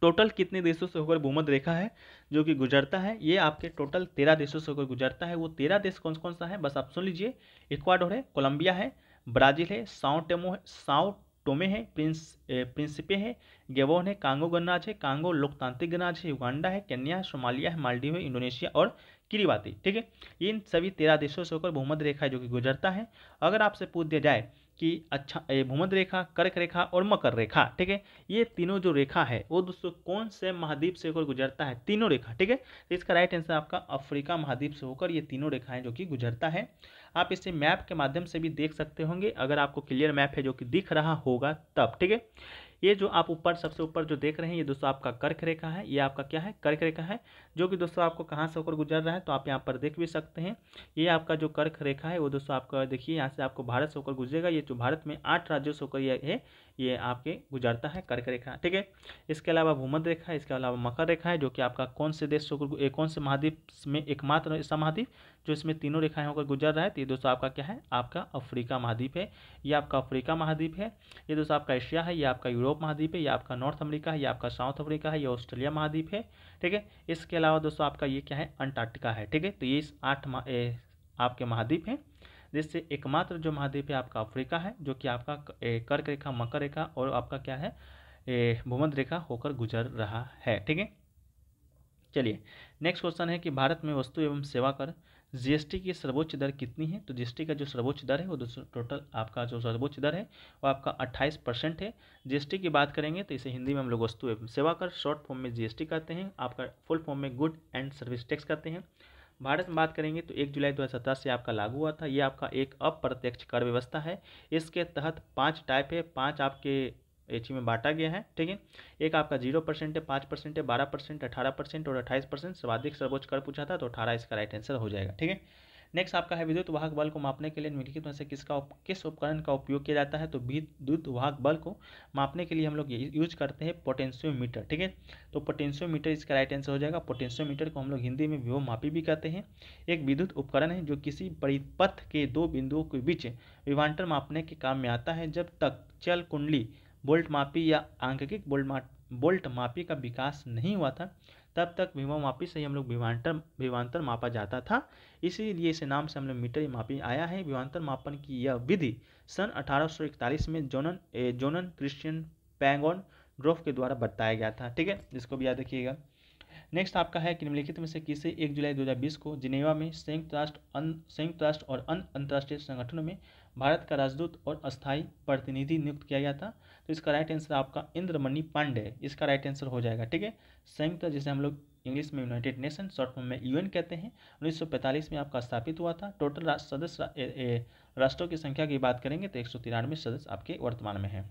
टोटल कितने देशों से होकर भूमध रेखा है जो कि गुजरता है ये आपके टोटल तेरह देशों से होकर गुजरता है वो तेरह देश कौन कौन सा है बस आप सुन लीजिए इक्वाडोर है कोलंबिया है ब्राज़ील है साओ टेमो है साओ टोमे है प्रिंस प्रिंसिपे है गेवोन है कांगो गणराज है कांगो लोकतांत्रिक गणराज है युगांडा है कन्या है सोमालिया है मालदीव है इंडोनेशिया और किरीबाती ठीक है इन सभी तेरह देशों से होकर भूमध रेखा है जो कि गुजरता है अगर आपसे पूछ दिया जाए कि अच्छा भूमध रेखा कर्क रेखा और मकर रेखा ठीक है ये तीनों जो रेखा है वो दोस्तों कौन से महाद्वीप से होकर गुजरता है तीनों रेखा ठीक है तो इसका राइट आंसर आपका अफ्रीका महाद्वीप से होकर ये तीनों रेखाएं जो कि गुजरता है आप इसे मैप के माध्यम से भी देख सकते होंगे अगर आपको क्लियर मैप है जो कि दिख रहा होगा तब ठीक है ये जो आप ऊपर सबसे ऊपर जो देख रहे हैं ये दोस्तों आपका कर्क रेखा है ये आपका क्या है कर्क रेखा है जो कि दोस्तों आपको कहाँ से होकर गुजर रहा है तो आप यहाँ पर देख भी सकते हैं ये आपका जो कर्क रेखा है वो दोस्तों आपका देखिए यहाँ से आपको भारत से होकर गुजरेगा ये जो भारत में आठ राज्यों से होकर यह है ये आपके गुजरता है कर्क रेखा ठीक है इसके अलावा भूमध रेखा इसके अलावा मकर रेखा है जो कि आपका कौन से देश शुक्र कौन से महाद्वीप में एकमात्र ऐसा महाद्वीप जो इसमें तीनों रेखाएं होकर गुजर रहा है तो ये दोस्तों आपका क्या है आपका अफ्रीका महाद्वीप है यह आपका अफ्रीका महाद्वीप है ये दोस्तों आपका एशिया है यह आपका यूरोप महाद्वीप है यह आपका नॉर्थ अमरीका है यह आपका साउथ अफ्रीका है यह ऑस्ट्रेलिया महाद्वीप है ठीक है इसके अलावा दोस्तों आपका ये क्या है अंटार्कटिका है ठीक है तो ये इस आठ आपके महाद्वीप हैं जिससे एकमात्र जो महाद्वीप है आपका अफ्रीका है जो कि आपका कर्क रेखा मकर रेखा और आपका क्या है भूमध्य रेखा होकर गुजर रहा है ठीक है चलिए नेक्स्ट क्वेश्चन है कि भारत में वस्तु एवं सेवा कर जीएसटी की सर्वोच्च दर कितनी है तो जीएसटी का जो सर्वोच्च दर है वो टोटल आपका जो सर्वोच्च दर है वो आपका 28 परसेंट है जीएसटी की बात करेंगे तो इसे हिंदी में हम लोग वस्तु एवं सेवा कर शॉर्ट फॉर्म में जीएसटी कहते हैं आपका फुल फॉर्म में गुड एंड सर्विस टैक्स कहते हैं भारत में बात करेंगे तो एक जुलाई 2017 से आपका लागू हुआ था ये आपका एक अप्रत्यक्ष कर व्यवस्था है इसके तहत पाँच टाइप है पाँच आपके एच में बांटा गया है ठीक है एक आपका जीरो परसेंट है पाँच परसेंट है बारह परसेंट अठारह परसेंट और अट्ठाईस परसेंट सर्वाधिक सर्वोच्च कर पूछा था तो अठारह इसका राइट आंसर हो जाएगा ठीक है नेक्स्ट आपका है विद्युत वाहक बल को मापने के लिए निम्नलिखित में से किसका किस उपकरण का उपयोग किया जाता है तो विद्युत वाहक बल को मापने के लिए हम लोग यूज करते हैं पोटेंशियोमीटर ठीक है तो पोटेंशियोमीटर इसका राइट आंसर हो जाएगा पोटेंशियोमीटर को हम लोग हिंदी में मापी भी कहते हैं एक विद्युत उपकरण है जो किसी परिपथ के दो बिंदुओं के बीच विवांटर मापने के काम में आता है जब तक चल कुंडली बोल्ट मापी या आंकिक बोल्ट बोल्ट मापी का विकास नहीं हुआ था तब तक विमा मापी से ही हम लोग विमांतर विमांतर मापा जाता था इसीलिए इसे नाम से हम लोग मीटर मापी आया है विमांतर मापन की यह विधि सन 1841 में जोनन ए, जोनन क्रिश्चियन पैंगोन ड्रोफ के द्वारा बताया गया था ठीक है जिसको भी याद रखिएगा नेक्स्ट आपका है कि निम्नलिखित में से किसे एक जुलाई 2020 को जिनेवा में संयुक्त राष्ट्र अं, संयुक्त राष्ट्र और अन्य अं, अंतर्राष्ट्रीय संगठनों में भारत का राजदूत और अस्थायी प्रतिनिधि नियुक्त किया गया था तो इसका राइट आंसर आपका इंद्रमणि पांडे इसका राइट आंसर हो जाएगा ठीक है संयुक्त जैसे हम लोग इंग्लिश में यूनाइटेड नेशन शॉर्ट फॉर्म में यूएन कहते हैं 1945 में आपका स्थापित हुआ था टोटल राष्ट्र सदस्य राष्ट्रों की संख्या की बात करेंगे तो एक सदस्य आपके वर्तमान में है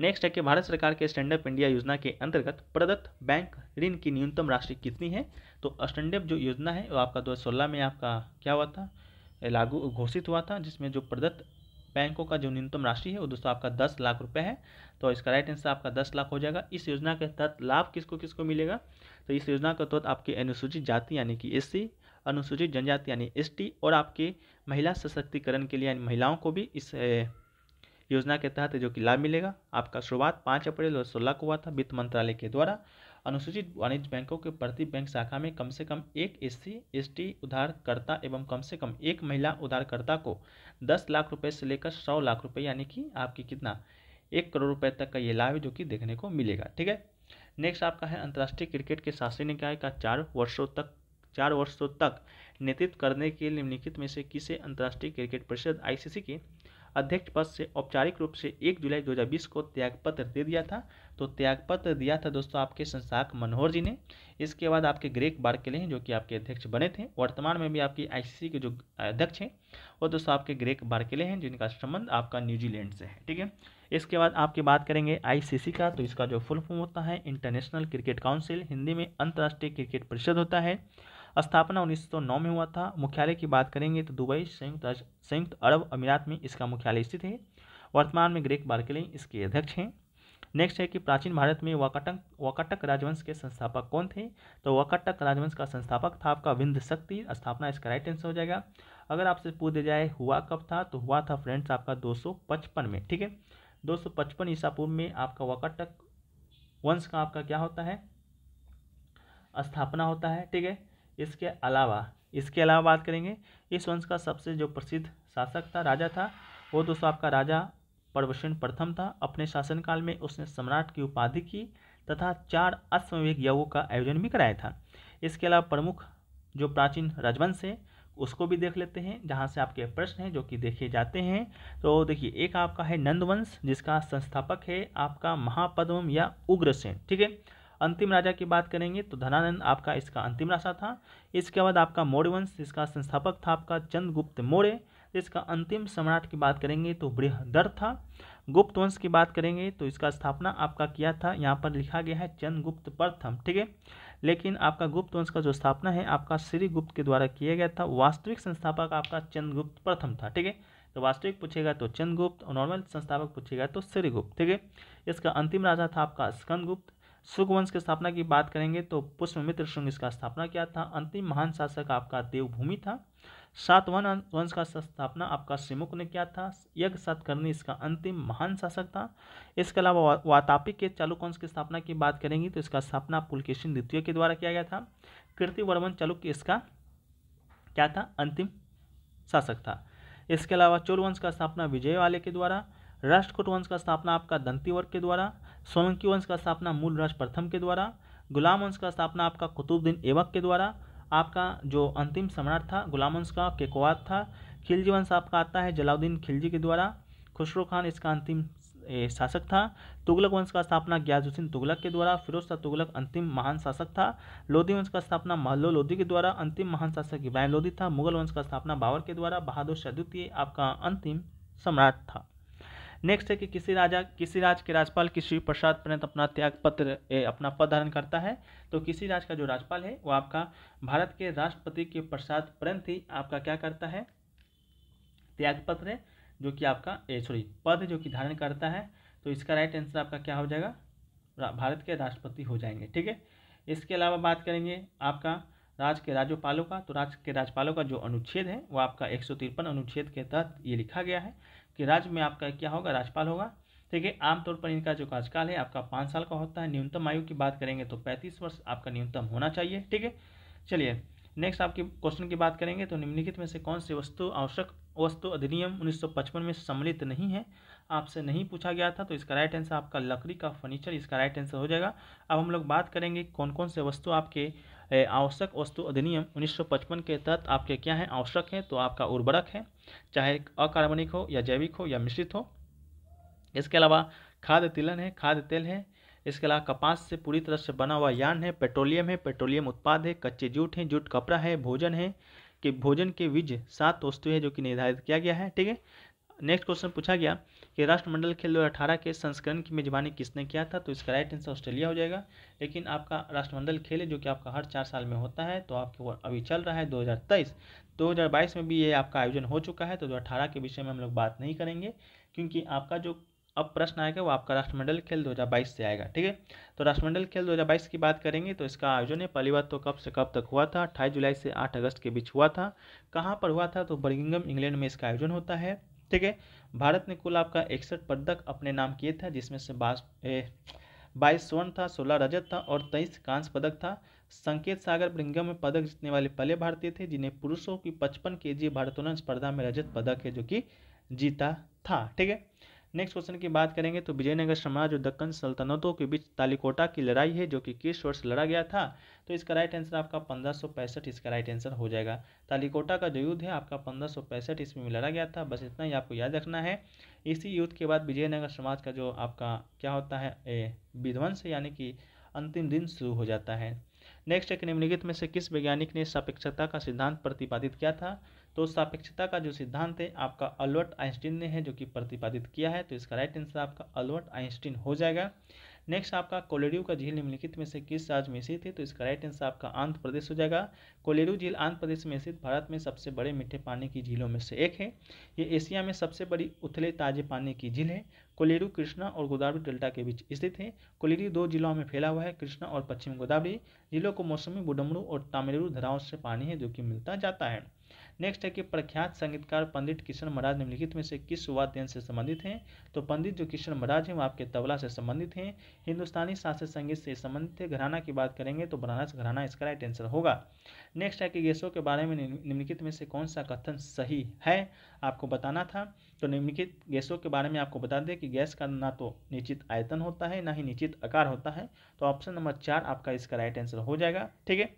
नेक्स्ट है कि भारत सरकार के स्टैंड अप इंडिया योजना के अंतर्गत प्रदत्त बैंक ऋण की न्यूनतम राशि कितनी है तो स्टैंड अप जो योजना है वो आपका 2016 में आपका क्या हुआ था लागू घोषित हुआ था जिसमें जो प्रदत्त बैंकों का जो न्यूनतम राशि है वो दोस्तों आपका दस लाख रुपए है तो इसका राइट आंसर आपका दस लाख हो जाएगा इस योजना के तहत लाभ किसको किसको मिलेगा तो इस योजना के तहत आपके अनुसूचित जाति यानी कि एस अनुसूचित जनजाति यानी एस और आपके महिला सशक्तिकरण के लिए यानी महिलाओं को भी इस योजना के तहत जो कि लाभ मिलेगा आपका शुरुआत पाँच अप्रैल दो सोलह को हुआ था वित्त मंत्रालय के द्वारा अनुसूचित वाणिज्य बैंकों के प्रति बैंक शाखा में कम से कम एक एस सी एस उधारकर्ता एवं कम से कम एक महिला उधारकर्ता को दस लाख रुपये से लेकर सौ लाख रुपये यानी कि आपकी कितना एक करोड़ रुपए तक का ये लाभ है जो कि देखने को मिलेगा ठीक है नेक्स्ट आपका है अंतर्राष्ट्रीय क्रिकेट के शासी निकाय का चार वर्षों तक चार वर्षों तक नेतृत्व करने के निम्नलिखित में से किसे अंतर्राष्ट्रीय क्रिकेट परिषद आईसीसी के अध्यक्ष पद से औपचारिक रूप से 1 जुलाई 2020 को त्यागपत्र दे दिया था तो त्यागपत्र दिया था दोस्तों आपके संस्थाक मनोहर जी ने इसके बाद आपके ग्रेक बार्केले हैं जो कि आपके अध्यक्ष बने थे वर्तमान में भी आपकी आई के जो अध्यक्ष हैं वो दोस्तों आपके ग्रेक बार्केले हैं जिनका संबंध आपका न्यूजीलैंड से है ठीक है इसके बाद आपकी बात करेंगे आईसीसी का तो इसका जो फुल फॉर्म होता है इंटरनेशनल क्रिकेट काउंसिल हिंदी में अंतर्राष्ट्रीय क्रिकेट परिषद होता है स्थापना 1909 में हुआ था मुख्यालय की बात करेंगे तो दुबई संयुक्त संयुक्त अरब अमीरात में इसका मुख्यालय स्थित है वर्तमान में ग्रेक बार्केले इसके अध्यक्ष हैं नेक्स्ट है कि प्राचीन भारत में वाकाटक वाकाटक राजवंश के संस्थापक कौन थे तो वाकाटक राजवंश का संस्थापक था आपका विंध शक्ति स्थापना इसका राइट आंसर हो जाएगा अगर आपसे पूछ दिया जाए हुआ कब था तो हुआ था फ्रेंड्स आपका 255 में ठीक है 255 ईसा पूर्व में आपका वाकटक वंश का आपका क्या होता है स्थापना होता है ठीक है इसके अलावा इसके अलावा बात करेंगे इस वंश का सबसे जो प्रसिद्ध शासक था राजा था वो दोस्तों आपका राजा परवशन प्रथम था अपने शासनकाल में उसने सम्राट की उपाधि की तथा चार अश्वमेघ यज्ञों का आयोजन भी कराया था इसके अलावा प्रमुख जो प्राचीन राजवंश है उसको भी देख लेते हैं जहाँ से आपके प्रश्न हैं जो कि देखे जाते हैं तो देखिए एक आपका है नंदवंश जिसका संस्थापक है आपका महापद्म या उग्रसेन ठीक है अंतिम राजा की बात करेंगे तो धनानंद आपका इसका अंतिम राजा था इसके बाद आपका मौर्य वंश जिसका संस्थापक था आपका चंद्रगुप्त मौर्य इसका अंतिम सम्राट की बात करेंगे तो बृहदर था गुप्त वंश की बात करेंगे तो इसका स्थापना आपका किया था यहाँ पर लिखा गया है चंद्रगुप्त प्रथम ठीक है लेकिन आपका गुप्त वंश का जो स्थापना है आपका श्री गुप्त के द्वारा किया गया था वास्तविक संस्थापक आपका चंद्रगुप्त प्रथम था ठीक है तो वास्तविक पूछेगा तो चंद्रगुप्त और नॉर्मल संस्थापक पूछेगा तो श्रीगुप्त ठीक है इसका अंतिम राजा था आपका स्कंदगुप्त शुंग वंश की स्थापना की बात करेंगे तो पुष्पमित्र शुंग इसका स्थापना किया था अंतिम महान शासक आपका देवभूमि था सातवन वंश का स्थापना आपका श्रीमुख ने किया था यज्ञ सतकर्णी इसका अंतिम महान शासक था इसके अलावा वातापी के चालुक वंश की स्थापना की बात करेंगे तो इसका स्थापना पुलकेशन द्वितीय के द्वारा किया गया था कीर्ति वर्मन चालुक्य इसका क्या था अंतिम शासक था इसके अलावा चोर वंश का स्थापना विजय वाले के द्वारा राष्ट्रकूट वंश का स्थापना आपका दंतीवर के द्वारा सोलंकी वंश का स्थापना मूल राज प्रथम के द्वारा गुलाम वंश का स्थापना आपका कुतुबुद्दीन ऐबक के द्वारा आपका जो अंतिम सम्राट था गुलाम वंश का केकवाद था खिलजी वंश आपका आता है जलाउद्दीन खिलजी के द्वारा खुसरो खान इसका अंतिम शासक था तुगलक वंश का स्थापना ग्याजुद्दीन तुगलक के द्वारा फिरोज शाह तुगलक अंतिम महान शासक था लोधी वंश का स्थापना महलो लोधी के द्वारा अंतिम महान शासक इब्राहिम लोधी था मुगल वंश का स्थापना बाबर के द्वारा बहादुर शाह द्वितीय आपका अंतिम सम्राट था नेक्स्ट है कि किसी राजा किसी राज्य के राजपाल की शिव प्रसाद पर्यंत अपना त्याग पत्र ए, अपना पद धारण करता है तो किसी राज्य का जो राजपाल है वो आपका भारत के राष्ट्रपति के प्रसाद पर्यंत ही आपका क्या करता है त्यागपत्र है जो कि आपका सॉरी पद जो कि धारण करता है तो इसका राइट आंसर आपका क्या हो जाएगा भारत के राष्ट्रपति हो जाएंगे ठीक है इसके अलावा बात करेंगे आपका राज्य के राज्यपालों का तो राज्य के राज्यपालों का जो अनुच्छेद है वो आपका एक अनुच्छेद के तहत ये लिखा गया है कि राज्य में आपका क्या होगा राज्यपाल होगा ठीक है आमतौर पर इनका जो कार्यकाल है आपका पाँच साल का होता है न्यूनतम आयु की बात करेंगे तो पैंतीस वर्ष आपका न्यूनतम होना चाहिए ठीक है चलिए नेक्स्ट आपके क्वेश्चन की बात करेंगे तो निम्नलिखित में से कौन से वस्तु आवश्यक वस्तु अधिनियम 1955 में सम्मिलित नहीं है आपसे नहीं पूछा गया था तो इसका राइट आंसर आपका लकड़ी का फर्नीचर इसका राइट आंसर हो जाएगा अब हम लोग बात करेंगे कौन कौन से वस्तु आपके आवश्यक वस्तु अधिनियम 1955 के तहत आपके क्या है आवश्यक है तो आपका उर्वरक है चाहे अकार्बनिक हो या जैविक हो या मिश्रित हो इसके अलावा खाद्य तिलन है खाद्य तेल है इसके अलावा कपास से पूरी तरह से बना हुआ यान है पेट्रोलियम है पेट्रोलियम उत्पाद है कच्चे जूट है जूट कपड़ा है भोजन है कि भोजन के बीज सात वस्तु है जो कि निर्धारित किया गया है ठीक है नेक्स्ट क्वेश्चन पूछा गया कि राष्ट्रमंडल खेल दो अठारह के संस्करण की मेजबानी किसने किया था तो इसका राइट आंसर ऑस्ट्रेलिया हो जाएगा लेकिन आपका राष्ट्रमंडल खेल जो कि आपका हर चार साल में होता है तो आपके अभी चल रहा है 2023 2022 में भी ये आपका आयोजन हो चुका है तो दो के विषय में हम लोग बात नहीं करेंगे क्योंकि आपका जो अब प्रश्न आएगा वो आपका राष्ट्रमंडल खेल 2022 से आएगा ठीक है तो राष्ट्रमंडल खेल 2022 की बात करेंगे तो इसका आयोजन है पहली बार तो कब से कब तक हुआ था अट्ठाईस जुलाई से आठ अगस्त के बीच हुआ था कहाँ पर हुआ था तो बर्गिंगम इंग्लैंड में इसका आयोजन होता है ठीक है भारत ने कुल आपका इकसठ पदक अपने नाम किए थे जिसमें से बाईस स्वर्ण था सोलह रजत था और तेईस कांस्य पदक था संकेत सागर ब्रिंगम में पदक जीतने वाले पहले भारतीय थे जिन्हें पुरुषों की पचपन के जी भारोत्तोलन स्पर्धा में रजत पदक है जो कि जीता था ठीक है नेक्स्ट क्वेश्चन की बात करेंगे तो विजयनगर साम्राज्य और दक्कन सल्तनतों के बीच तालिकोटा की लड़ाई है जो कि किस वर्ष लड़ा गया था तो इसका राइट आंसर आपका पंद्रह इसका राइट आंसर हो जाएगा तालिकोटा का जो युद्ध है आपका पंद्रह ईस्वी में लड़ा गया था बस इतना ही आपको याद रखना है इसी युद्ध के बाद विजयनगर समाज का जो आपका क्या होता है विध्वंस यानी कि अंतिम दिन शुरू हो जाता है नेक्स्ट एक निम्नलिखित में से किस वैज्ञानिक ने सापेक्षता का सिद्धांत प्रतिपादित किया था तो सापेक्षता का जो सिद्धांत है आपका अल्बर्ट आइंस्टीन ने है जो कि प्रतिपादित किया है तो इसका राइट आंसर आपका अल्बर्ट आइंस्टीन हो जाएगा नेक्स्ट आपका कोलेरू का झील निम्नलिखित में से किस राज्य में स्थित है तो इसका राइट आंसर आपका आंध्र प्रदेश हो जाएगा कोलेरू झील आंध्र प्रदेश में स्थित भारत में सबसे बड़े मीठे पानी की झीलों में से एक है ये एशिया में सबसे बड़ी उथले ताजे पानी की झील है कोलेरू कृष्णा और गोदावरी डेल्टा के बीच स्थित है कोलेरू दो जिलों में फैला हुआ है कृष्णा और पश्चिम गोदावरी जिलों को मौसमी बुडमरू और तामिलरू धराओं से पानी है जो कि मिलता जाता है नेक्स्ट है कि प्रख्यात संगीतकार पंडित किशन महाराज निम्नलिखित में से किस वाद्य यंत्र से संबंधित हैं तो पंडित जो किशन महाराज हैं वो आपके तबला से संबंधित हैं हिंदुस्तानी शास्त्रीय संगीत से संबंधित है घराना की बात करेंगे तो बनारस घराना इसका राइट आंसर होगा नेक्स्ट है कि गैसों के बारे में निम्नलिखित में से कौन सा कथन सही है आपको बताना था तो निम्नलिखित गैसों के बारे में आपको बता दें कि गैस का ना तो निश्चित आयतन होता है ना ही निश्चित आकार होता है तो ऑप्शन नंबर चार आपका इसका राइट आंसर हो जाएगा ठीक है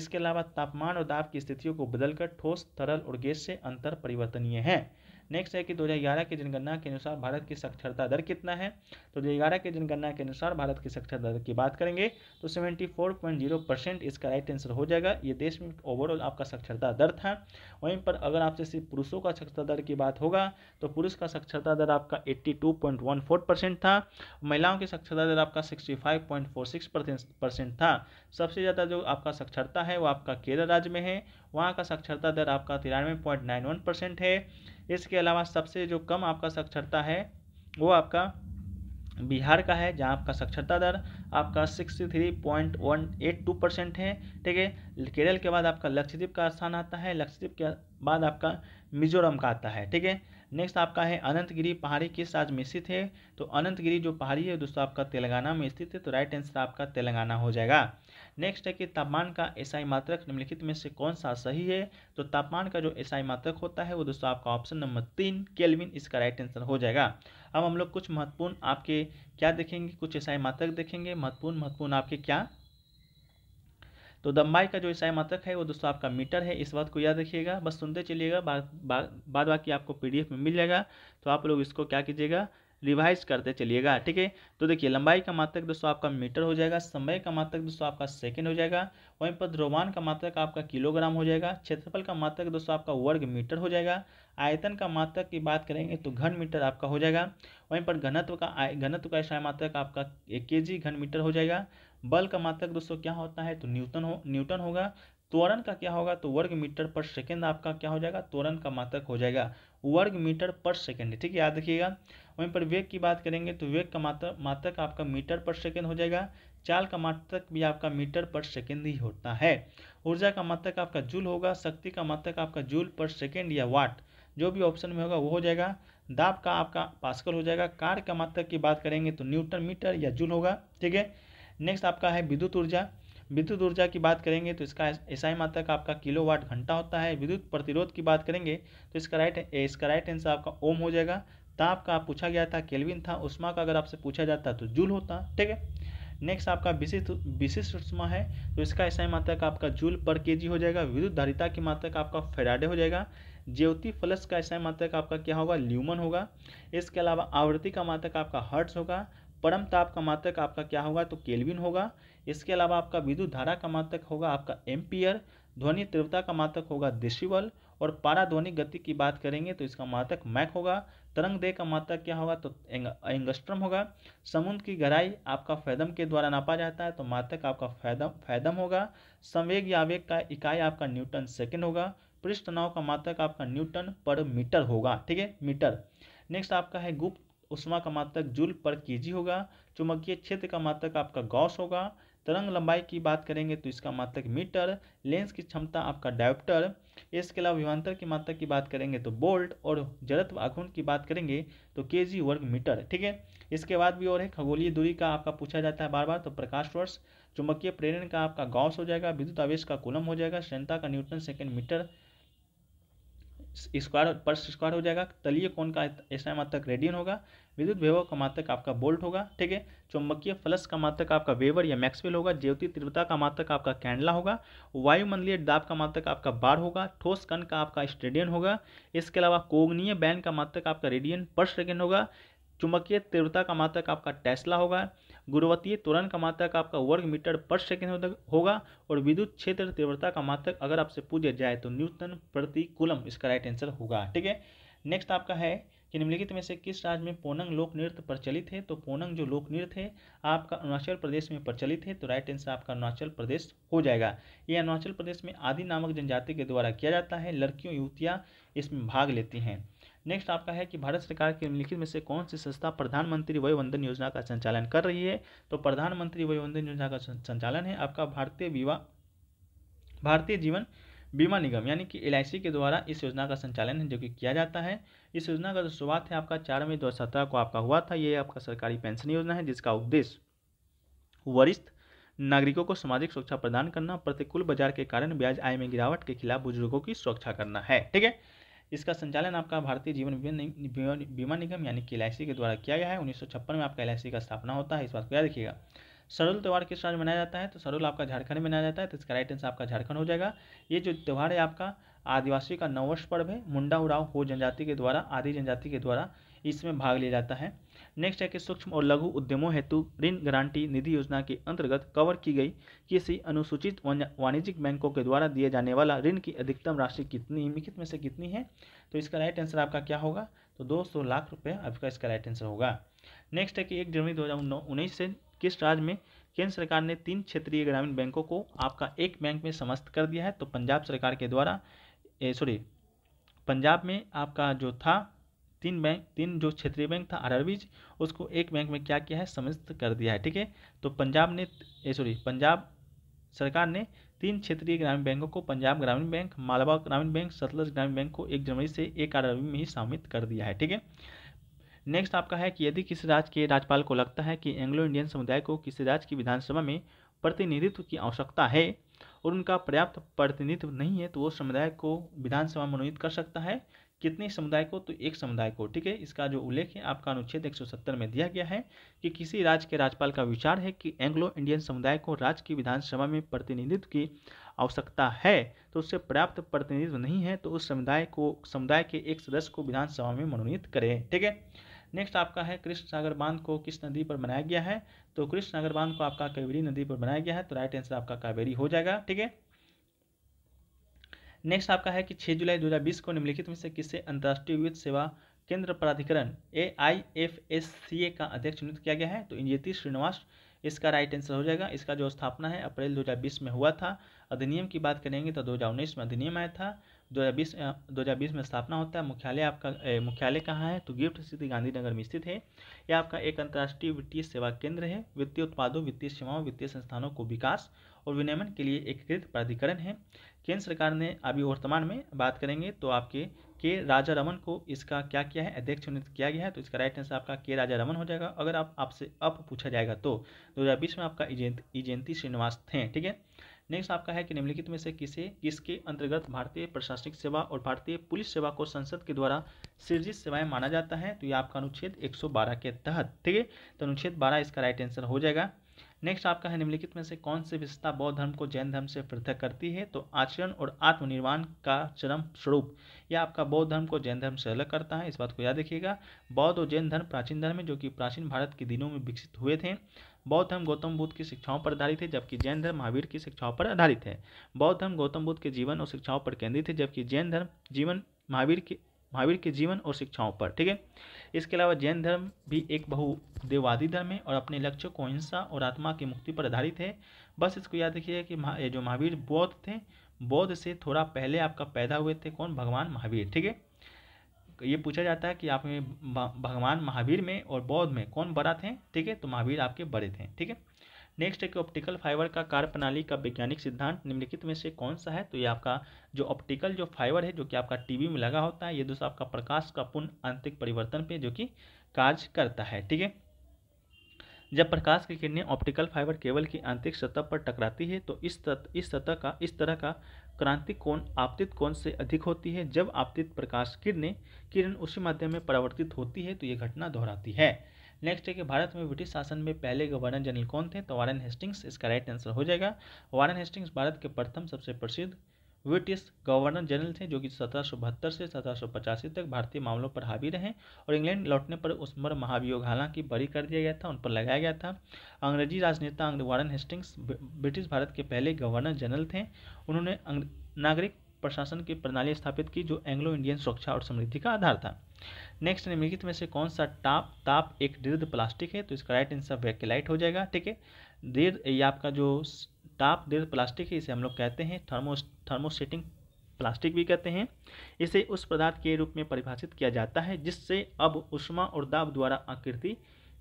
इसके अलावा तापमान और दाब की स्थितियों को बदलकर ठोस तरल और गैस से अंतर परिवर्तनीय है नेक्स्ट है कि 2011 की जनगणना के अनुसार भारत की साक्षरता दर कितना है तो 2011 की जनगणना के अनुसार भारत की साक्षरता दर की बात करेंगे तो 74.0 परसेंट इसका राइट आंसर हो जाएगा ये देश में ओवरऑल आपका साक्षरता दर था वहीं पर अगर आपसे सिर्फ पुरुषों का साक्षरता दर की बात होगा तो पुरुष का साक्षरता दर आपका फोर परसेंट था महिलाओं की साक्षरता दर आपका सिक्स परसेंट था सबसे ज़्यादा जो आपका साक्षरता है वो आपका केरल राज्य में है वहाँ का साक्षरता दर आपका तिरानवे परसेंट है इसके अलावा सबसे जो कम आपका साक्षरता है वो आपका बिहार का है जहाँ आपका साक्षरता दर आपका sixty three point one eight two percent है ठीक है केरल के बाद आपका लक्षद्वीप का स्थान आता है लक्षद्वीप के बाद आपका मिजोरम का आता है ठीक है नेक्स्ट आपका है अनंतगिरी पहाड़ी किस राज्य में स्थित है तो अनंतगिरी जो पहाड़ी है दोस्तों आपका तेलंगाना में स्थित है तो राइट आंसर आपका तेलंगाना हो जाएगा नेक्स्ट है कि तापमान का एसआई मात्रक निम्नलिखित में से कौन सा सही है तो तापमान का जो एसआई मात्रक होता है वो दोस्तों आपका ऑप्शन नंबर तीन केल्विन इसका राइट आंसर हो जाएगा अब हम लोग कुछ महत्वपूर्ण आपके क्या देखेंगे कुछ एसआई मात्रक देखेंगे महत्वपूर्ण महत्वपूर्ण आपके क्या तो दम्बाई का जो ईसाई मात्रक है वो दोस्तों आपका मीटर है इस बात को याद रखिएगा बस सुनते चलिएगा बाद बाकी आपको पी में मिल जाएगा तो आप लोग इसको क्या कीजिएगा रिवाइज करते चलिएगा ठीक है तो देखिए लंबाई का मात्रक दोस्तों आपका मीटर हो जाएगा समय का मात्रक दोस्तों आपका सेकेंड हो जाएगा वहीं पर ध्रोवान का मात्रक आपका किलोग्राम हो जाएगा क्षेत्रफल का मात्रक दोस्तों आपका वर्ग मीटर हो जाएगा आयतन का मात्रक की बात करेंगे तो घन मीटर आपका हो जाएगा वहीं पर घनत्व का घनत्व का ऐसा मात्रक आपका के जी घन मीटर हो जाएगा बल का मात्रक दोस्तों क्या होता है तो न्यूटन हो न्यूटन होगा त्वरण का क्या होगा तो वर्ग मीटर पर सेकेंड आपका क्या हो जाएगा त्वरण का मात्रक हो जाएगा वर्ग मीटर पर सेकेंड ठीक है याद रखिएगा वहीं पर वेग की बात करेंगे तो वेग का मात्र मात्रक आपका मीटर पर सेकेंड हो जाएगा चाल का मात्रक भी आपका मीटर पर सेकेंड ही होता है ऊर्जा का मात्रक आपका जूल होगा शक्ति का मात्रक आपका जूल पर सेकेंड या वाट जो भी ऑप्शन में होगा वो हो जाएगा दाब का आपका पास्कल हो जाएगा कार का मात्रक की बात करेंगे तो न्यूटन मीटर या जूल होगा ठीक है नेक्स्ट आपका है विद्युत ऊर्जा विद्युत ऊर्जा की बात करेंगे तो इसका एसआई मात्रा का आपका किलोवाट घंटा होता है विद्युत प्रतिरोध की बात करेंगे तो इसका राइट इसका राइट आंसर आपका ओम हो जाएगा ताप का पूछा गया था केल्विन था उष्मा का अगर आपसे पूछा जाता तो जूल होता ठीक है नेक्स्ट आपका विशिष्ट विशिष्ट उष्मा है तो इसका एसआई मात्रा का आपका जूल पर के हो जाएगा विद्युत धारिता की मात्रा का आपका फेराडे हो जाएगा ज्योति फ्लस का एसआई मात्रा का आपका क्या होगा ल्यूमन होगा इसके अलावा आवृत्ति का मात्रक आपका हर्ट्स होगा परम ताप का मात्रक आपका क्या होगा तो केल्विन होगा इसके अलावा आपका विद्युत धारा का मात्रक होगा आपका एम्पियर ध्वनि तीव्रता का मात्रक होगा डेसिबल और पाराध्वनिक गति की बात करेंगे तो इसका मात्रक मैक होगा तरंग दे का मात्रक क्या होगा तो एंगस्ट्रम होगा समुद्र की गहराई आपका फैदम के द्वारा नापा जाता है तो मात्रक आपका फैदम फैदम होगा संवेग या आवेग का इकाई आपका न्यूटन सेकेंड होगा पृष्ठ तनाव का मात्रक आपका न्यूटन पर मीटर होगा ठीक है मीटर नेक्स्ट आपका है गुप्त उष्मा का मात्रक जूल पर केजी होगा चुम्बकीय क्षेत्र का मात्रक आपका गॉस होगा तरंग लंबाई की बात करेंगे तो इसका मात्रक मीटर लेंस की क्षमता आपका डायप्टर इसके अलावा विमानतर की मात्रा की बात करेंगे तो बोल्ट और जड़त्व आघूर्ण की बात करेंगे तो के जी वर्ग मीटर ठीक है इसके बाद भी और है खगोलीय दूरी का आपका पूछा जाता है बार बार तो प्रकाश वर्ष चुंबकीय प्रेरण का आपका गॉस हो जाएगा विद्युत आवेश का कुलम हो जाएगा श्रंता का न्यूटन सेकेंड मीटर स्क्वायर पर स्क्वायर हो जाएगा तलीय कोण का ऐसा मात्रक रेडियन होगा विद्युत विभव का मात्रक आपका बोल्ट होगा ठीक है चुंबकीय फलस का मात्रक आपका वेवर या मैक्सवेल होगा ज्योति तीव्रता का मात्रक आपका कैंडला होगा वायुमंडलीय दाब का मात्रक आपका बार होगा ठोस कण का आपका स्टेडियन होगा इसके अलावा कोगनीय बैन का मात्रक आपका रेडियन पर सेकेंड होगा चुंबकीय तीव्रता का मात्रक आपका टेस्ला होगा गुणवत्तीय त्वरण का मात्रक आपका वर्ग मीटर पर सेकेंड होगा और विद्युत क्षेत्र तीव्रता का मात्रक अगर आपसे पूछा जाए तो न्यूटन प्रति कुलम इसका राइट आंसर होगा ठीक है नेक्स्ट आपका है कि निम्नलिखित में से किस राज्य में पोनंग लोक नृत्य प्रचलित है तो पोनंग जो लोक नृत्य है आपका अरुणाचल प्रदेश में प्रचलित है तो राइट आंसर आपका अरुणाचल प्रदेश हो जाएगा ये अरुणाचल प्रदेश में आदि नामक जनजाति के द्वारा किया जाता है लड़कियों युवतियाँ इसमें भाग लेती हैं नेक्स्ट आपका है कि भारत सरकार के निम्नलिखित में से कौन सी संस्था प्रधानमंत्री वंदन योजना का संचालन कर रही है तो प्रधानमंत्री वंदन योजना का संचालन है आपका भारतीय बीमा भारतीय जीवन बीमा निगम यानी कि एल के द्वारा इस योजना का संचालन है जो कि किया जाता है इस योजना का जो शुरुआत है आपका चार मई दो को आपका हुआ था ये आपका सरकारी पेंशन योजना है जिसका उद्देश्य वरिष्ठ नागरिकों को सामाजिक सुरक्षा प्रदान करना प्रतिकूल बाजार के कारण ब्याज आय में गिरावट के खिलाफ बुजुर्गों की सुरक्षा करना है ठीक है इसका संचालन आपका भारतीय जीवन बीमा निगम यानी कि एल के द्वारा किया गया है उन्नीस में आपका एल का स्थापना होता है इस बात को याद रखिएगा सरल त्यौहार किस राज्य मनाया जाता है तो सरल आपका झारखंड में मनाया जाता है तो इसका राइट आंसर आपका झारखंड हो जाएगा ये जो त्यौहार है आपका आदिवासी का नववर्ष पर्व है मुंडा उड़ाव हो जनजाति के द्वारा आदि जनजाति के द्वारा इसमें भाग लिया जाता है नेक्स्ट है कि सूक्ष्म और लघु उद्यमों हेतु ऋण गारंटी निधि योजना के अंतर्गत कवर की गई किसी अनुसूचित वाणिज्यिक बैंकों के द्वारा दिए जाने वाला ऋण की अधिकतम राशि कितनी निम्नलिखित में से कितनी है तो इसका राइट आंसर आपका क्या होगा तो दो सौ लाख रुपये आपका इसका राइट आंसर होगा नेक्स्ट है कि एक जनवरी दो हज़ार उन्नीस से किस राज्य में केंद्र सरकार ने तीन क्षेत्रीय ग्रामीण बैंकों को आपका एक बैंक में समस्त कर दिया है तो पंजाब सरकार के द्वारा सॉरी पंजाब में आपका जो था तीन बैंक तीन जो क्षेत्रीय बैंक था आर उसको एक बैंक में क्या किया है समस्त कर दिया है ठीक है तो पंजाब ने सॉरी पंजाब सरकार ने तीन क्षेत्रीय ग्रामीण बैंकों को पंजाब ग्रामीण बैंक मालवा ग्रामीण बैंक सतलज ग्रामीण बैंक को एक जनवरी से एक आर में ही शामिल कर दिया है ठीक है नेक्स्ट आपका है कि यदि किसी राज्य के राज्यपाल को लगता है कि एंग्लो इंडियन समुदाय को किसी राज्य की विधानसभा में प्रतिनिधित्व की आवश्यकता है और उनका पर्याप्त प्रतिनिधित्व नहीं है तो वो समुदाय को विधानसभा मनोनीत कर सकता है कितने समुदाय को तो एक समुदाय को ठीक है इसका जो उल्लेख है आपका अनुच्छेद 170 में दिया गया है कि किसी राज्य के राज्यपाल का विचार है कि एंग्लो इंडियन समुदाय को राज्य की विधानसभा में प्रतिनिधित्व की आवश्यकता है तो उससे पर्याप्त प्रतिनिधित्व नहीं है तो उस समुदाय को समुदाय के एक सदस्य को विधानसभा में मनोनीत करें ठीक है नेक्स्ट आपका है कृष्ण सागर बांध को किस नदी पर बनाया गया है तो कृष्ण सागर बांध को आपका कावेरी नदी पर बनाया गया है तो राइट आंसर आपका कावेरी हो जाएगा ठीक है नेक्स्ट आपका है कि 6 जुलाई 2020 को निम्नलिखित में से किसे अंतर्राष्ट्रीय विद्युत सेवा केंद्र प्राधिकरण ए आई एफ एस सी ए का अध्यक्ष नियुक्त किया गया है तो इंजीति श्रीनिवास इसका राइट आंसर हो जाएगा इसका जो स्थापना है अप्रैल 2020 में हुआ था अधिनियम की बात करेंगे तो 2019 में अधिनियम आया था 2020 2020 में स्थापना होता है मुख्यालय आपका मुख्यालय कहाँ है तो गिफ्ट सिटी गांधीनगर में स्थित है यह आपका एक अंतर्राष्ट्रीय वित्तीय सेवा केंद्र है वित्तीय उत्पादों वित्तीय सेवाओं वित्तीय संस्थानों को विकास और विनियमन के लिए एकीकृत प्राधिकरण है केंद्र सरकार ने अभी वर्तमान में बात करेंगे तो आपके के राजा रमन को इसका क्या किया है अध्यक्ष नियुक्त किया गया है तो इसका राइट आंसर आपका के राजा रमन हो जाएगा अगर आप आपसे अप पूछा जाएगा तो 2020 में आपका इजयंती श्रीनिवास थे ठीक है नेक्स्ट आपका है कि निम्नलिखित में से किसे किसके अंतर्गत भारतीय प्रशासनिक सेवा और भारतीय पुलिस सेवा को संसद के द्वारा सृजित सेवाएं माना जाता है तो ये आपका अनुच्छेद 112 के तहत ठीक है तो अनुच्छेद 12 इसका राइट आंसर हो जाएगा नेक्स्ट आपका है निम्नलिखित में से कौन सी विशेषता बौद्ध धर्म को जैन धर्म से पृथक करती है तो आचरण और आत्मनिर्वाण का चरम स्वरूप यह आपका बौद्ध धर्म को जैन धर्म से अलग करता है इस बात को याद रखिएगा बौद्ध और जैन धर्म प्राचीन धर्म है जो कि प्राचीन भारत के दिनों में विकसित हुए थे बौद्ध धर्म गौतम बुद्ध की शिक्षाओं पर आधारित है जबकि जैन धर्म महावीर की शिक्षाओं पर आधारित है बौद्ध धर्म गौतम बुद्ध के जीवन और शिक्षाओं पर केंद्रित है जबकि जैन धर्म जीवन महावीर के महावीर के जीवन और शिक्षाओं पर ठीक है इसके अलावा जैन धर्म भी एक बहुदेववादी धर्म है और अपने लक्ष्य को अहिंसा और आत्मा की मुक्ति पर आधारित है बस इसको याद रखिएगा कि जो महावीर बौद्ध थे बौद्ध से थोड़ा पहले आपका पैदा हुए थे कौन भगवान महावीर ठीक है ये पूछा जाता है कि आप में भगवान महावीर में और बौद्ध में कौन बड़ा थे ठीक है तो महावीर आपके बड़े थे ठीक है नेक्स्ट है कि ऑप्टिकल फाइबर का कार्य प्रणाली का वैज्ञानिक सिद्धांत निम्नलिखित में से कौन सा है तो ये आपका जो ऑप्टिकल जो फाइबर है जो कि आपका टीवी में लगा होता है ये दोस्तों आपका प्रकाश का पुनः आंतरिक परिवर्तन पे जो कि कार्य करता है ठीक है जब प्रकाश की किरणें ऑप्टिकल फाइबर केबल की आंतरिक सतह पर टकराती है तो इस तत, इस सतह का इस तरह का क्रांतिक कोण आपतित कोण से अधिक होती है जब आपतित प्रकाश किरणें किरण उसी माध्यम में परावर्तित होती है तो ये घटना दोहराती है नेक्स्ट है कि भारत में ब्रिटिश शासन में पहले गवर्नर जनरल कौन थे तो वारन हेस्टिंग्स इसका राइट आंसर हो जाएगा वारन हेस्टिंग्स भारत के प्रथम सबसे प्रसिद्ध ब्रिटिश गवर्नर जनरल थे जो कि सत्रह से सत्रह तक भारतीय मामलों पर हावी रहे और इंग्लैंड लौटने पर उस पर महाभियोग हालांकि बरी कर दिया गया था उन पर लगाया गया था अंग्रेजी राजनेता वारन हेस्टिंग्स ब्रिटिश भारत के पहले गवर्नर जनरल थे उन्होंने नागरिक प्रशासन की प्रणाली स्थापित की जो एंग्लो इंडियन सुरक्षा और समृद्धि का आधार था नेक्स्ट निम्नलिखित में से कौन सा टाप ताप एक दीर्घ प्लास्टिक है तो इसका राइट आंसर वैकेलाइट हो जाएगा ठीक है दीर्घ ये आपका जो टाप दीर्घ प्लास्टिक है इसे हम लोग कहते हैं थर्मो थर्मोसेटिंग प्लास्टिक भी कहते हैं इसे उस पदार्थ के रूप में परिभाषित किया जाता है जिससे अब उष्मा और दाब द्वारा आकृति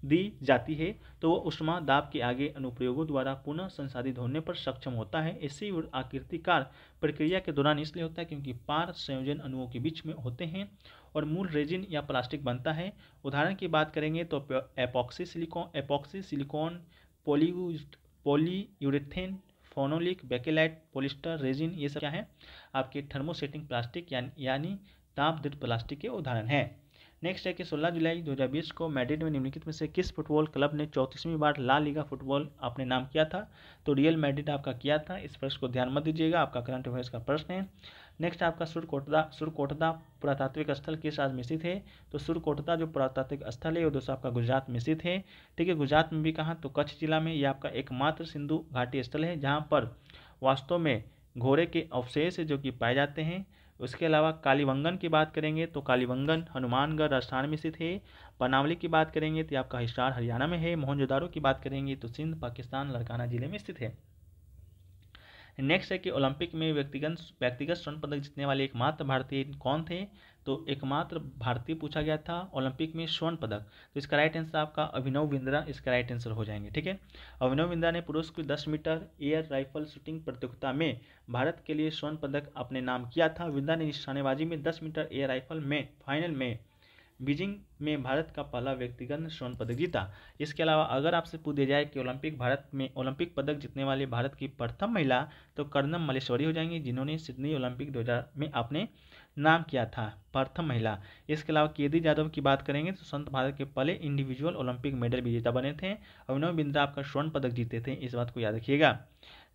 दी जाती है तो वह उष्मा दाब के आगे अनुप्रयोगों द्वारा पुनः संसाधित होने पर सक्षम होता है इसी आकृतिकार प्रक्रिया के दौरान इसलिए होता है क्योंकि पार संयोजन अणुओं के बीच में होते हैं और मूल रेजिन या प्लास्टिक बनता है उदाहरण की बात करेंगे तो एपॉक्सी सिलिकॉन एपॉक्सी सिलिकॉन पोलीयूस्ट polyurethane phenolic bakelite polyester resin ये सब क्या है आपके थर्मोसेटिंग प्लास्टिक या, यानी ताप दृढ़ प्लास्टिक के उदाहरण हैं नेक्स्ट है कि 16 जुलाई 2020 को मैड्रिड में निम्नलिखित में से किस फुटबॉल क्लब ने चौंतीसवीं बार ला लीगा फुटबॉल अपने नाम किया था तो रियल मैड्रिड आपका किया था इस प्रश्न को ध्यान मत दीजिएगा आपका करंट अफेयर्स का प्रश्न है नेक्स्ट आपका सुरकोटदा सुरकोटदा पुरातात्विक स्थल किस राज्य में स्थित है तो सुरकोटदा जो पुरातात्विक स्थल है वो दोस्तों आपका गुजरात में स्थित है ठीक है गुजरात में भी कहाँ तो कच्छ जिला में ये आपका एकमात्र सिंधु घाटी स्थल है जहाँ पर वास्तव में घोड़े के अवशेष जो कि पाए जाते हैं उसके अलावा कालीवंगन की बात करेंगे तो कालीबंगन हनुमानगढ़ राजस्थान में स्थित है पनावली की बात करेंगे तो आपका हिस्सार हरियाणा में है मोहनजोदारो की बात करेंगे तो सिंध पाकिस्तान लड़काना जिले में स्थित है नेक्स्ट है कि ओलंपिक में व्यक्तिगत व्यक्तिगत स्वर्ण पदक जीतने वाले एकमात्र भारतीय कौन थे तो एकमात्र भारतीय पूछा गया था ओलंपिक में स्वर्ण पदक तो इसका राइट आंसर आपका अभिनव बिंद्रा इसका राइट आंसर हो जाएंगे ठीक है अभिनव बिंद्रा ने पुरुष की दस मीटर एयर राइफल शूटिंग प्रतियोगिता में भारत के लिए स्वर्ण पदक अपने नाम किया था बिंद्रा ने निशानेबाजी में दस मीटर एयर राइफल में फाइनल में बीजिंग में भारत का पहला व्यक्तिगत स्वर्ण पदक जीता इसके अलावा अगर आपसे पूछे जाए कि ओलंपिक भारत में ओलंपिक पदक जीतने वाले भारत की प्रथम महिला तो कर्णम मलेश्वरी हो जाएंगी जिन्होंने सिडनी ओलंपिक 2000 में अपने नाम किया था प्रथम महिला इसके अलावा केदी यादव की बात करेंगे तो संत भारत के पहले इंडिविजुअल ओलंपिक मेडल विजेता बने थे अभिनव बिंद्रा आपका स्वर्ण पदक जीते थे इस बात को याद रखिएगा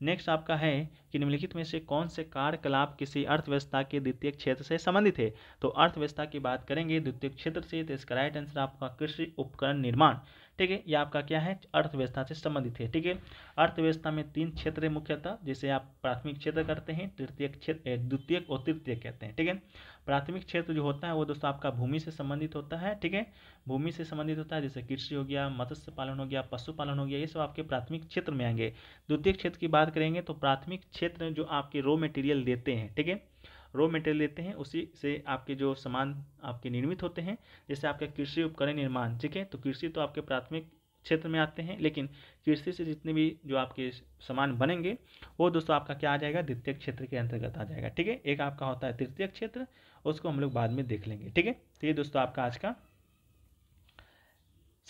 नेक्स्ट आपका है कि निम्नलिखित में से कौन से कार्यकलाप किसी अर्थव्यवस्था के द्वितीय क्षेत्र से संबंधित है तो अर्थव्यवस्था की बात करेंगे द्वितीय क्षेत्र से तो इसका राइट आंसर आपका कृषि उपकरण निर्माण ठीक है ये आपका क्या है अर्थव्यवस्था से संबंधित है ठीक है अर्थव्यवस्था में तीन क्षेत्र है मुख्यतः जिसे आप प्राथमिक क्षेत्र करते हैं तृतीय क्षेत्र द्वितीय और तृतीय कहते हैं ठीक है प्राथमिक क्षेत्र जो होता है वो दोस्तों आपका भूमि से संबंधित होता है ठीक है भूमि से संबंधित होता है जैसे कृषि हो गया मत्स्य पालन हो गया पशुपालन हो गया ये सब आपके प्राथमिक क्षेत्र में आएंगे द्वितीय क्षेत्र की बात करेंगे तो प्राथमिक क्षेत्र जो आपके रॉ मटेरियल देते हैं ठीक है रॉ मटेरियल लेते हैं उसी से आपके जो सामान आपके निर्मित होते हैं जैसे आपका कृषि उपकरण निर्माण ठीक है तो कृषि तो आपके प्राथमिक क्षेत्र में आते हैं लेकिन कृषि से जितने भी जो आपके सामान बनेंगे वो दोस्तों आपका क्या आ जाएगा द्वितीय क्षेत्र के अंतर्गत आ जाएगा ठीक है एक आपका होता है तृतीय क्षेत्र उसको हम लोग बाद में देख लेंगे ठीक है तो ये दोस्तों आपका आज का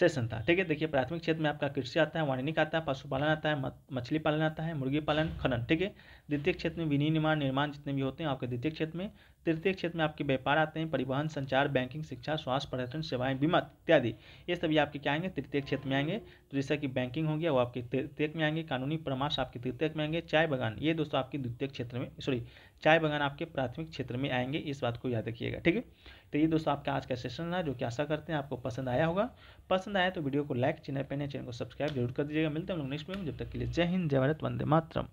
सेशन था ठीक है देखिए प्राथमिक क्षेत्र में आपका कृषि आता है वाणिनिक आता है पशुपालन आता है मछली पालन आता है मुर्गी पालन खनन ठीक है द्वितीय क्षेत्र में विनिर्माण निर्माण जितने भी होते हैं आपके द्वितीय क्षेत्र में तृतीय क्षेत्र में आपके व्यापार आते हैं परिवहन संचार बैंकिंग शिक्षा स्वास्थ्य पर्यटन सेवाएं बीमा इत्यादि ये सभी आपके क्या आएंगे तृतीय क्षेत्र में आएंगे तो जैसा कि बैंकिंग हो गया वो आपके तृतीय में आएंगे कानूनी परामर्श आपके तृतीय में आएंगे चाय बगान ये दोस्तों आपके द्वितीय क्षेत्र में सॉरी चाय बगान आपके प्राथमिक क्षेत्र में आएंगे इस बात को याद रखिएगा ठीक है तो ये दोस्तों आपका आज का सेशन रहा जो कि आशा करते हैं आपको पसंद आया होगा पसंद आया तो वीडियो को लाइक चैनल पर नए चैनल को सब्सक्राइब जरूर कर दीजिएगा मिलते हैं हम लोग नेक्स्ट वीडियो में जब तक के लिए जय हिंद जय भारत वंदे मातरम